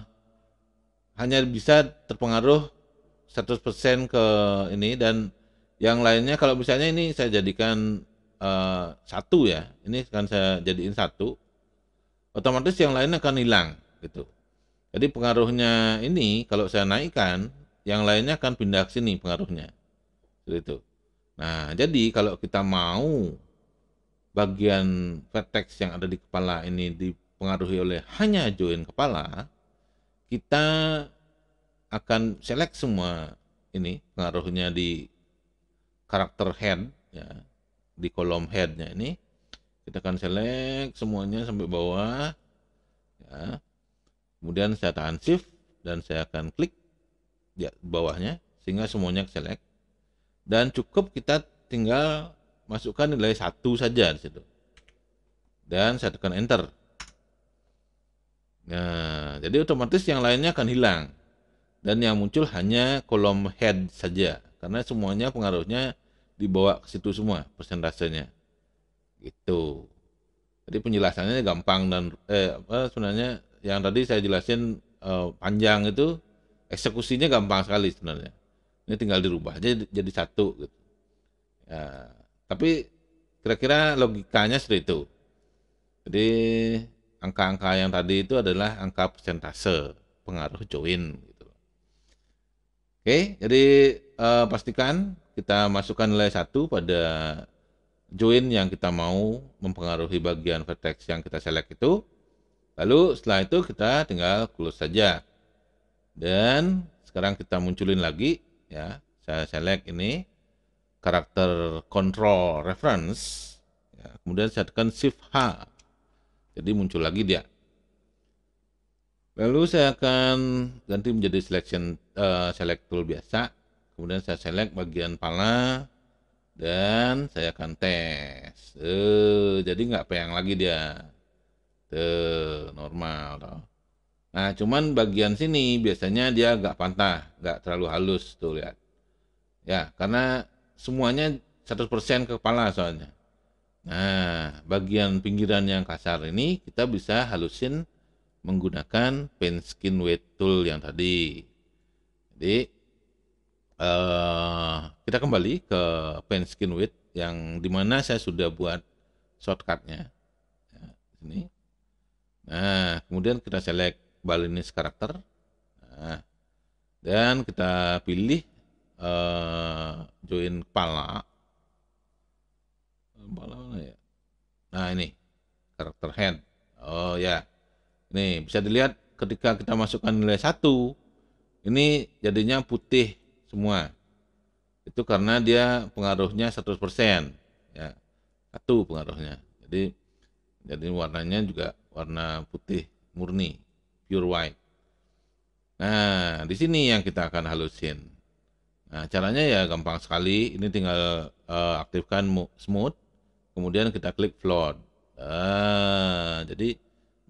hanya bisa terpengaruh 100% ke ini dan yang lainnya kalau misalnya ini saya jadikan uh, satu ya, ini akan saya jadiin satu, otomatis yang lain akan hilang gitu. Jadi pengaruhnya ini kalau saya naikkan, yang lainnya akan pindah ke sini pengaruhnya. gitu Nah, jadi kalau kita mau bagian vertex yang ada di kepala ini dipengaruhi oleh hanya join kepala, kita akan select semua ini pengaruhnya di karakter head ya di kolom headnya ini kita akan select semuanya sampai bawah ya kemudian saya tahan shift dan saya akan klik di bawahnya sehingga semuanya select dan cukup kita tinggal masukkan nilai satu saja di situ dan saya tekan enter nah jadi otomatis yang lainnya akan hilang dan yang muncul hanya kolom head saja karena semuanya pengaruhnya dibawa ke situ semua persentasenya gitu jadi penjelasannya gampang dan eh apa sebenarnya yang tadi saya jelasin eh, panjang itu eksekusinya gampang sekali sebenarnya ini tinggal dirubah jadi, jadi satu gitu. Ya, tapi kira-kira logikanya seperti itu. Jadi angka-angka yang tadi itu adalah angka persentase pengaruh join gitu. Oke, jadi eh, pastikan kita masukkan nilai satu pada join yang kita mau mempengaruhi bagian vertex yang kita select itu. Lalu setelah itu kita tinggal close saja. Dan sekarang kita munculin lagi ya saya select ini karakter control reference ya. kemudian saya tekan shift H jadi muncul lagi dia lalu saya akan ganti menjadi selection uh, select tool biasa kemudian saya select bagian pala dan saya akan tes uh, jadi nggak peyang lagi dia Tuh, normal toh. Nah, cuman bagian sini biasanya dia agak pantah, nggak terlalu halus tuh lihat. Ya, karena semuanya 100% kepala soalnya. Nah, bagian pinggiran yang kasar ini kita bisa halusin menggunakan pen skin weight tool yang tadi. Jadi, uh, kita kembali ke pen skin weight yang dimana saya sudah buat shortcutnya. Ya, ini. Nah, kemudian kita select Balinese karakter. Nah, dan kita pilih uh, join kepala. Kepala mana ya? Nah, ini karakter hand. Oh ya. ini bisa dilihat ketika kita masukkan nilai satu ini jadinya putih semua. Itu karena dia pengaruhnya 100%, ya. Satu pengaruhnya. Jadi jadi warnanya juga warna putih murni pure white. Nah, di sini yang kita akan halusin. Nah, caranya ya gampang sekali. Ini tinggal uh, aktifkan smooth, kemudian kita klik float. Nah, jadi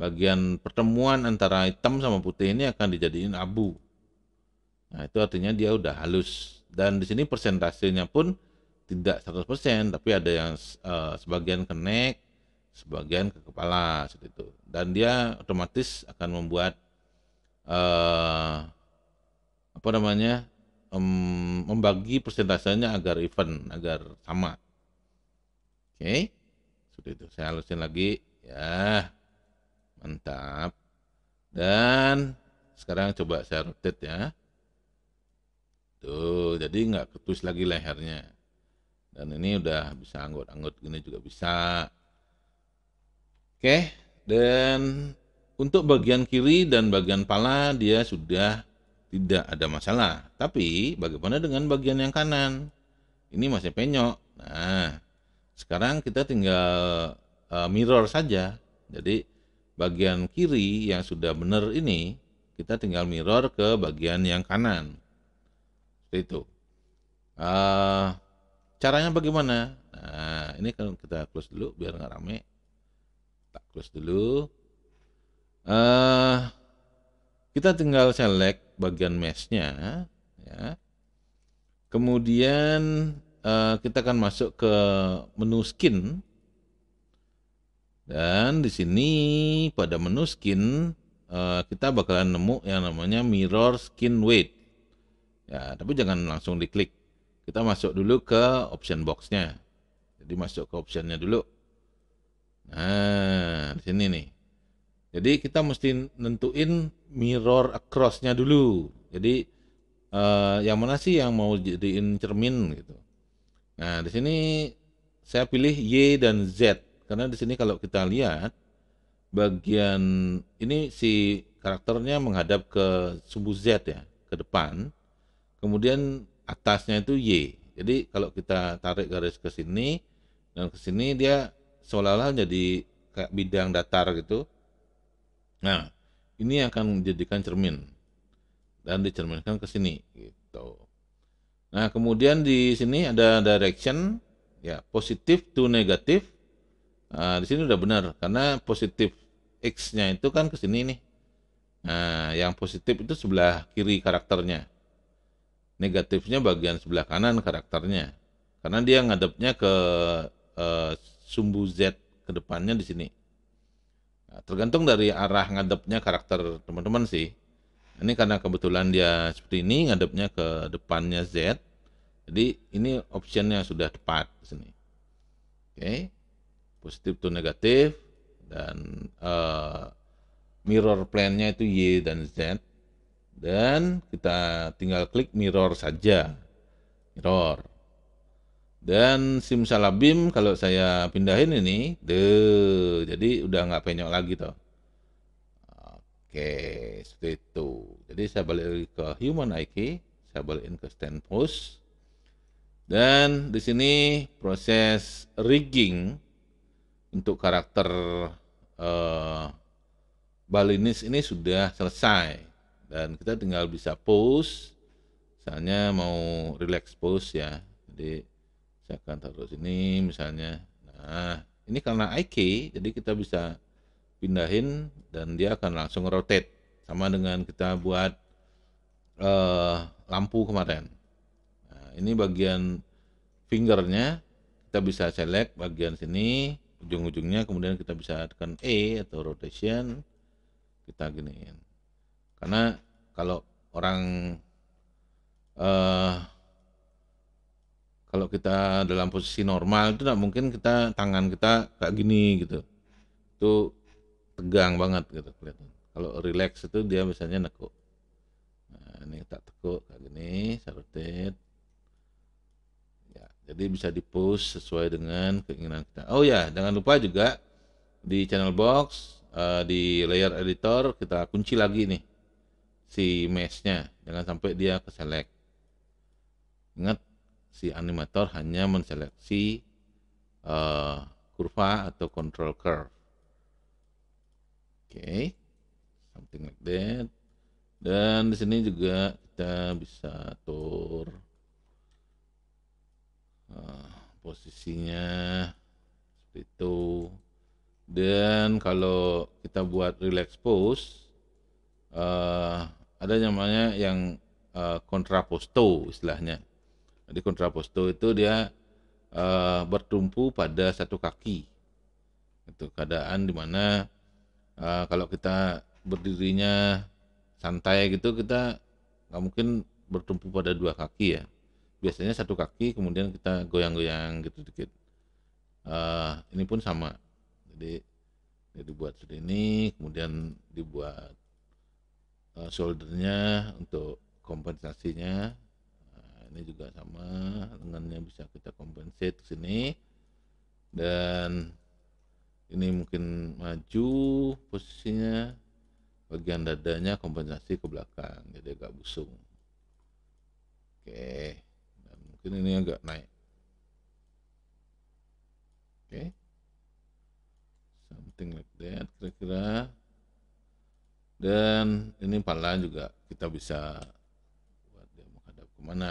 bagian pertemuan antara hitam sama putih ini akan dijadiin abu. Nah, itu artinya dia udah halus. Dan di sini persentasenya pun tidak 100%, tapi ada yang uh, sebagian kenek, sebagian ke kepala seperti itu dan dia otomatis akan membuat uh, apa namanya um, membagi persentasenya agar event agar sama oke okay? seperti itu saya halusin lagi ya mantap dan sekarang coba saya rotate ya tuh jadi nggak ketus lagi lehernya dan ini udah bisa anggot-anggot gini juga bisa Oke, dan untuk bagian kiri dan bagian pala dia sudah tidak ada masalah. Tapi bagaimana dengan bagian yang kanan? Ini masih penyok. Nah, sekarang kita tinggal uh, mirror saja. Jadi bagian kiri yang sudah benar ini kita tinggal mirror ke bagian yang kanan. Seperti itu. Uh, caranya bagaimana? Nah, ini kan kita close dulu biar nggak rame close dulu uh, kita tinggal select bagian meshnya ya kemudian uh, kita akan masuk ke menu skin dan di sini pada menu skin uh, kita bakalan nemu yang namanya mirror skin weight ya tapi jangan langsung diklik kita masuk dulu ke option boxnya jadi masuk ke optionnya dulu Nah, di sini nih. Jadi kita mesti nentuin mirror across-nya dulu. Jadi eh, yang mana sih yang mau jadiin cermin gitu. Nah, di sini saya pilih Y dan Z karena di sini kalau kita lihat bagian ini si karakternya menghadap ke sumbu Z ya, ke depan. Kemudian atasnya itu Y. Jadi kalau kita tarik garis ke sini dan ke sini dia seolah-olah jadi kayak bidang datar gitu. Nah, ini akan menjadikan cermin dan dicerminkan ke sini gitu. Nah, kemudian di sini ada direction ya, positif to negatif. Nah, di sini udah benar karena positif x-nya itu kan ke sini nih. Nah, yang positif itu sebelah kiri karakternya. Negatifnya bagian sebelah kanan karakternya. Karena dia ngadepnya ke eh, sumbu Z ke depannya di sini. Nah, tergantung dari arah ngadepnya karakter teman-teman sih. Ini karena kebetulan dia seperti ini ngadepnya ke depannya Z. Jadi ini optionnya sudah tepat di sini. Oke. Okay. Positif to negatif dan uh, mirror plan-nya itu Y dan Z. Dan kita tinggal klik mirror saja. Mirror. Dan simsalabim kalau saya pindahin ini, deh, jadi udah nggak penyok lagi toh. Oke, seperti itu. Jadi saya balik ke human IQ, saya balikin ke stand post. Dan di sini proses rigging untuk karakter uh, eh, Balinese ini sudah selesai dan kita tinggal bisa pose misalnya mau relax pose ya jadi saya akan taruh sini misalnya nah ini karena IK jadi kita bisa pindahin dan dia akan langsung rotate sama dengan kita buat uh, lampu kemarin nah, ini bagian fingernya kita bisa select bagian sini ujung-ujungnya kemudian kita bisa tekan E atau rotation kita giniin karena kalau orang uh, kalau kita dalam posisi normal itu tidak mungkin kita tangan kita kayak gini gitu itu tegang banget gitu kelihatan kalau relax itu dia biasanya nekuk nah, ini tak tekuk kayak gini sarutit ya jadi bisa di push sesuai dengan keinginan kita oh ya jangan lupa juga di channel box uh, di layer editor kita kunci lagi nih si mesh nya jangan sampai dia keselek ingat si animator hanya menseleksi uh, kurva atau control curve. Oke, okay. something like that. Dan di sini juga kita bisa atur uh, posisinya seperti itu. Dan kalau kita buat relax pose, uh, ada namanya yang uh, kontraposto istilahnya jadi kontraposto itu dia e, bertumpu pada satu kaki. Itu keadaan dimana e, eh, kalau kita berdirinya santai gitu kita nggak mungkin bertumpu pada dua kaki ya. Biasanya satu kaki kemudian kita goyang-goyang gitu dikit. E, eh, ini pun sama. Jadi dibuat seperti ini, kemudian dibuat uh, shouldernya untuk kompensasinya ini juga sama lengannya bisa kita kompensasi ke sini dan ini mungkin maju posisinya bagian dadanya kompensasi ke belakang jadi agak busung oke dan mungkin ini agak naik oke something like that kira-kira dan ini pala juga kita bisa buat dia menghadap kemana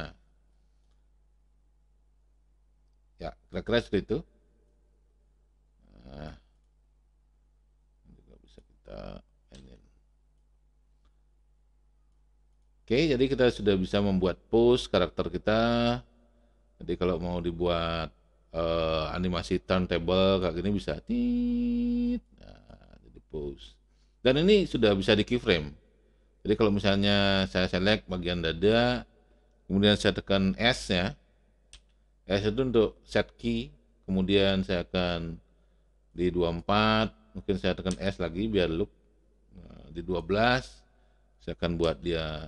Ya, kira-kira seperti itu. Nah, juga bisa kita mainin. Oke, jadi kita sudah bisa membuat post karakter kita. Jadi kalau mau dibuat uh, animasi turntable kayak gini bisa tit. Nah, jadi post. Dan ini sudah bisa di keyframe. Jadi kalau misalnya saya select bagian dada, kemudian saya tekan S ya, Ya, S itu untuk set key, kemudian saya akan di 24, mungkin saya tekan S lagi biar loop. Nah, di 12 saya akan buat dia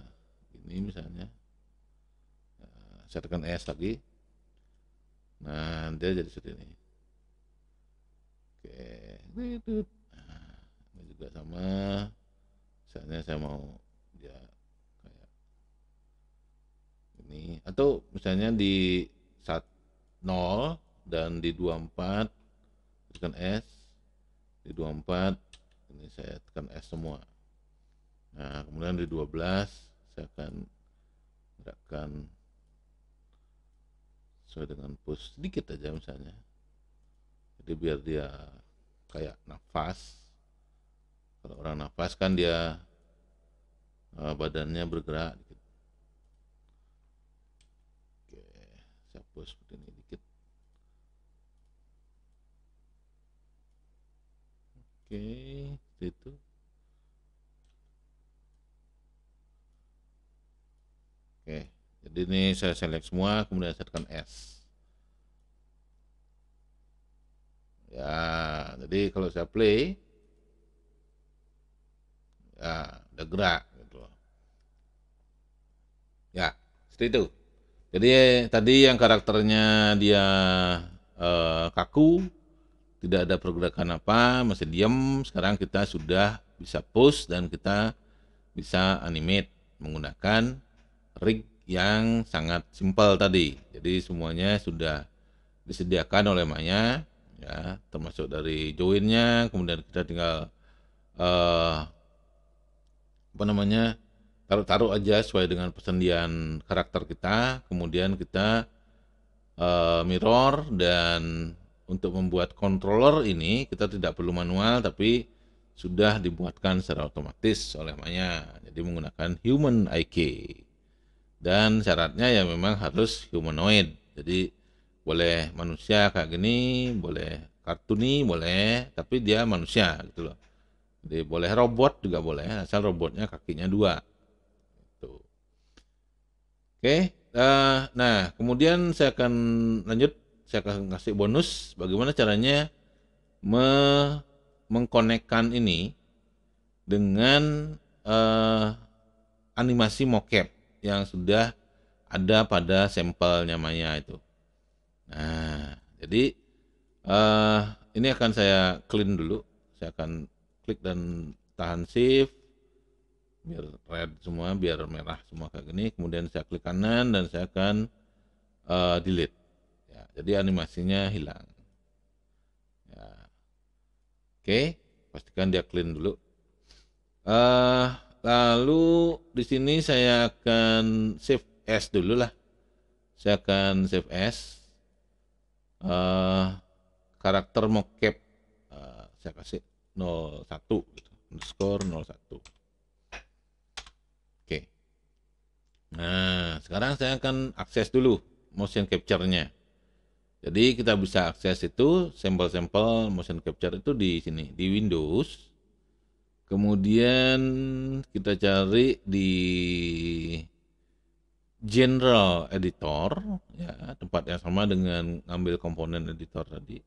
ini misalnya. Nah, saya tekan S lagi. Nah, dia jadi seperti ini. Oke. Nah, ini juga sama. Misalnya saya mau dia kayak ini atau misalnya di saat 0 dan di 24 tekan S di 24 ini saya tekan S semua nah kemudian di 12 saya akan gerakkan sesuai dengan push sedikit aja misalnya jadi biar dia kayak nafas kalau orang nafas kan dia eh, badannya bergerak oke saya push seperti ini okay, itu oke okay, jadi ini saya select semua kemudian saya tekan S ya jadi kalau saya play ya udah gerak gitu ya seperti itu jadi tadi yang karakternya dia eh, kaku tidak ada pergerakan apa, masih diam. Sekarang kita sudah bisa push dan kita bisa animate menggunakan rig yang sangat simpel tadi. Jadi semuanya sudah disediakan oleh Maya, ya, termasuk dari joinnya. Kemudian kita tinggal uh, apa namanya taruh-taruh aja sesuai dengan persendian karakter kita. Kemudian kita uh, mirror dan untuk membuat controller ini kita tidak perlu manual tapi sudah dibuatkan secara otomatis oleh Maya. Jadi menggunakan human IK Dan syaratnya ya memang harus humanoid. Jadi boleh manusia kayak gini, boleh kartuni, boleh, tapi dia manusia gitu loh. Jadi boleh robot juga boleh, asal robotnya kakinya dua. Gitu. Oke, okay. uh, eh, nah kemudian saya akan lanjut saya akan kasih bonus bagaimana caranya me mengkonekkan ini dengan uh, animasi mocap yang sudah ada pada sampelnya Maya itu. Nah, jadi uh, ini akan saya clean dulu. Saya akan klik dan tahan shift biar red semua, biar merah semua kayak gini. Kemudian saya klik kanan dan saya akan uh, delete jadi animasinya hilang ya. oke pastikan dia clean dulu uh, lalu di sini saya akan save S dulu lah saya akan save S uh, karakter mocap uh, saya kasih 01 gitu. underscore 01 oke nah sekarang saya akan akses dulu motion capture-nya jadi kita bisa akses itu sampel-sampel motion capture itu di sini di Windows. Kemudian kita cari di General Editor ya, tempat yang sama dengan ngambil komponen editor tadi.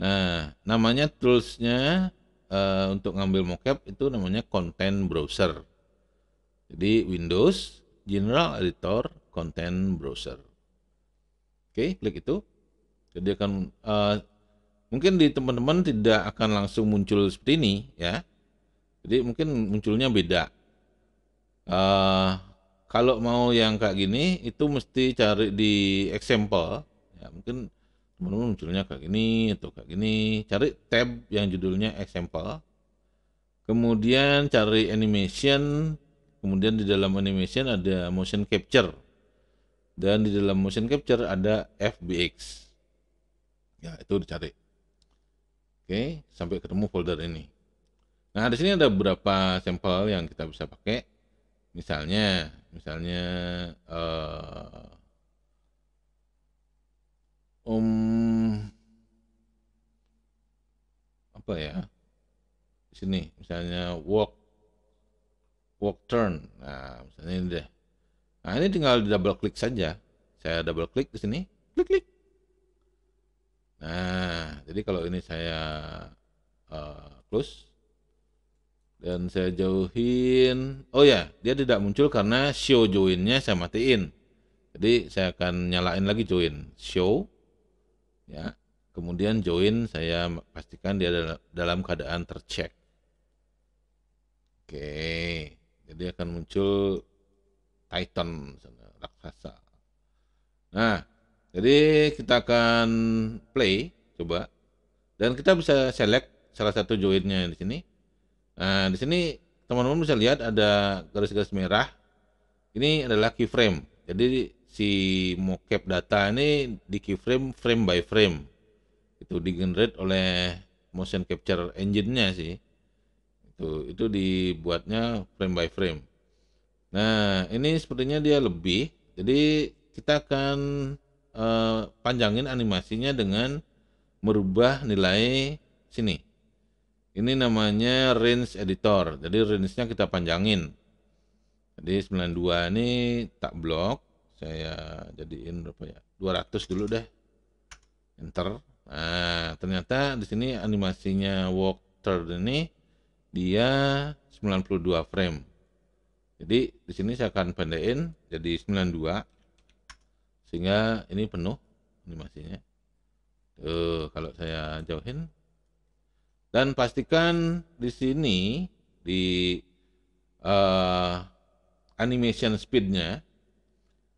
Nah, namanya toolsnya uh, untuk ngambil mocap itu namanya Content Browser. Jadi Windows General Editor Content Browser. Oke, klik itu. Jadi akan uh, mungkin di teman-teman tidak akan langsung muncul seperti ini ya. Jadi mungkin munculnya beda. Uh, kalau mau yang kayak gini itu mesti cari di example. Ya, mungkin teman-teman munculnya kayak gini atau kayak gini. Cari tab yang judulnya example. Kemudian cari animation. Kemudian di dalam animation ada motion capture. Dan di dalam motion capture ada FBX ya itu dicari oke sampai ketemu folder ini nah di sini ada beberapa sampel yang kita bisa pakai misalnya misalnya uh, um apa ya di sini misalnya walk walk turn nah misalnya ini deh nah ini tinggal double klik saja saya double klik di sini klik klik Nah, jadi kalau ini saya uh, close dan saya jauhin. Oh ya, dia tidak muncul karena show joinnya saya matiin. Jadi saya akan nyalain lagi join show ya. Kemudian join saya pastikan dia dalam keadaan tercek. Oke. Jadi akan muncul Titan raksasa. Nah, jadi kita akan play coba dan kita bisa select salah satu joinnya di sini. Nah, di sini teman-teman bisa lihat ada garis-garis merah. Ini adalah keyframe. Jadi si mocap data ini di keyframe frame by frame. Itu di generate oleh motion capture engine-nya sih. Itu itu dibuatnya frame by frame. Nah, ini sepertinya dia lebih. Jadi kita akan eh, panjangin animasinya dengan merubah nilai sini. Ini namanya range editor. Jadi range-nya kita panjangin. Jadi 92 ini tak blok. Saya jadiin berapa ya? 200 dulu deh. Enter. Nah, ternyata di sini animasinya walk turn ini dia 92 frame. Jadi di sini saya akan pendekin jadi 92 sehingga ini penuh animasinya uh, kalau saya jauhin dan pastikan di sini di uh, animation speednya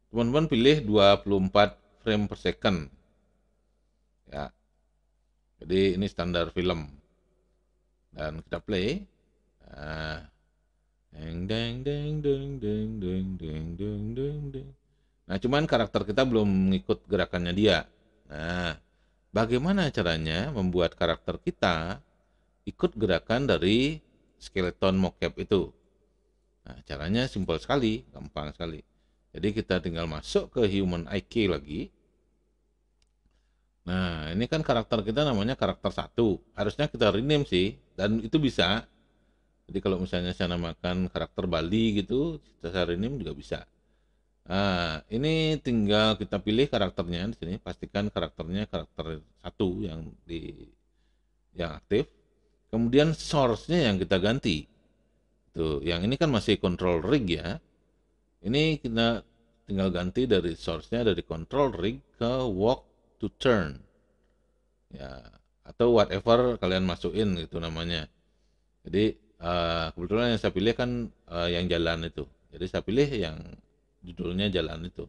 teman-teman pilih 24 frame per second ya jadi ini standar film dan kita play nah. deng deng deng deng deng deng deng deng deng Nah, cuman karakter kita belum mengikut gerakannya dia. Nah, bagaimana caranya membuat karakter kita ikut gerakan dari skeleton mocap itu? Nah, caranya simpel sekali, gampang sekali. Jadi kita tinggal masuk ke human IQ lagi. Nah, ini kan karakter kita namanya karakter satu. Harusnya kita rename sih, dan itu bisa. Jadi kalau misalnya saya namakan karakter Bali gitu, kita rename juga bisa. Nah, ini tinggal kita pilih karakternya di sini. Pastikan karakternya karakter satu yang di yang aktif. Kemudian source-nya yang kita ganti. Tuh, yang ini kan masih control rig ya. Ini kita tinggal ganti dari source-nya dari control rig ke walk to turn. Ya, atau whatever kalian masukin gitu namanya. Jadi uh, kebetulan yang saya pilih kan uh, yang jalan itu. Jadi saya pilih yang judulnya jalan itu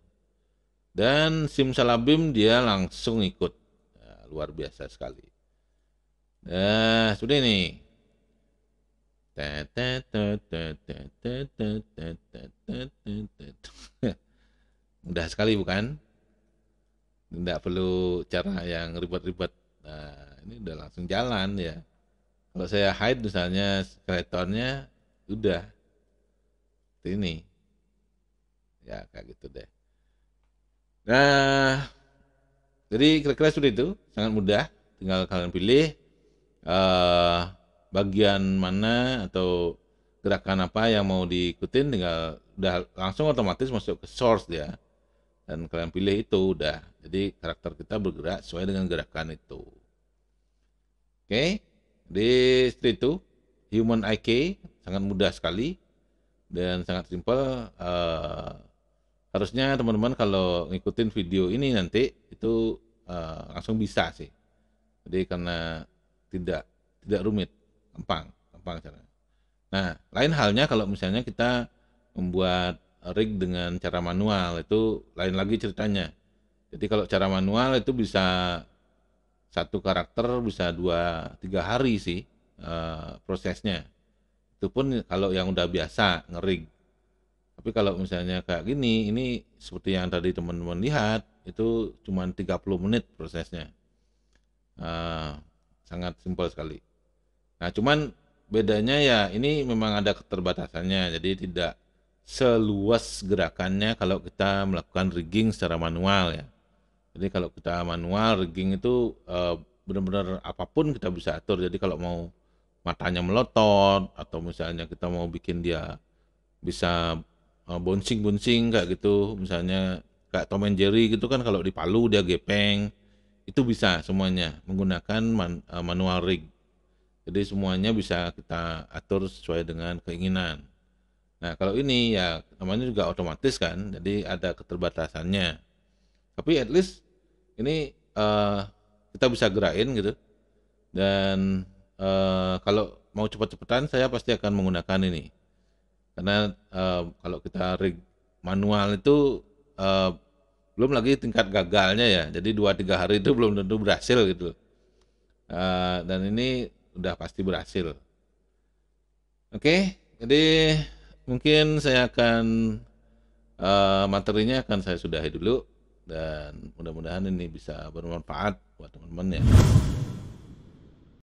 dan simsalabim dia langsung ikut ya, luar biasa sekali nah sudah ini mudah sekali bukan tidak perlu cara yang ribet-ribet nah, ini udah langsung jalan ya kalau saya hide misalnya skeletonnya udah ini ya kayak gitu deh nah jadi kira-kira seperti itu sangat mudah tinggal kalian pilih uh, bagian mana atau gerakan apa yang mau diikutin tinggal udah langsung otomatis masuk ke source dia dan kalian pilih itu udah jadi karakter kita bergerak sesuai dengan gerakan itu oke okay? di seperti itu human IK sangat mudah sekali dan sangat simple. uh, harusnya teman-teman kalau ngikutin video ini nanti itu uh, langsung bisa sih jadi karena tidak tidak rumit gampang gampang caranya nah lain halnya kalau misalnya kita membuat rig dengan cara manual itu lain lagi ceritanya jadi kalau cara manual itu bisa satu karakter bisa dua tiga hari sih uh, prosesnya itu pun kalau yang udah biasa ngerig tapi kalau misalnya kayak gini, ini seperti yang tadi teman-teman lihat, itu cuma 30 menit prosesnya. Nah, sangat simpel sekali. Nah, cuman bedanya ya ini memang ada keterbatasannya, jadi tidak seluas gerakannya kalau kita melakukan rigging secara manual ya. Jadi kalau kita manual rigging itu eh, benar-benar apapun kita bisa atur. Jadi kalau mau matanya melotot atau misalnya kita mau bikin dia bisa uh, ah, bouncing-bouncing kayak gitu misalnya kayak Tom and Jerry gitu kan kalau dipalu dia gepeng itu bisa semuanya menggunakan man, uh, manual rig jadi semuanya bisa kita atur sesuai dengan keinginan nah kalau ini ya namanya juga otomatis kan jadi ada keterbatasannya tapi at least ini uh, kita bisa gerain gitu dan uh, kalau mau cepat-cepatan saya pasti akan menggunakan ini karena uh, kalau kita rig manual itu uh, belum lagi tingkat gagalnya ya jadi dua tiga hari itu belum tentu berhasil gitu uh, dan ini udah pasti berhasil oke okay, jadi mungkin saya akan uh, materinya akan saya sudahi dulu dan mudah-mudahan ini bisa bermanfaat buat teman-teman ya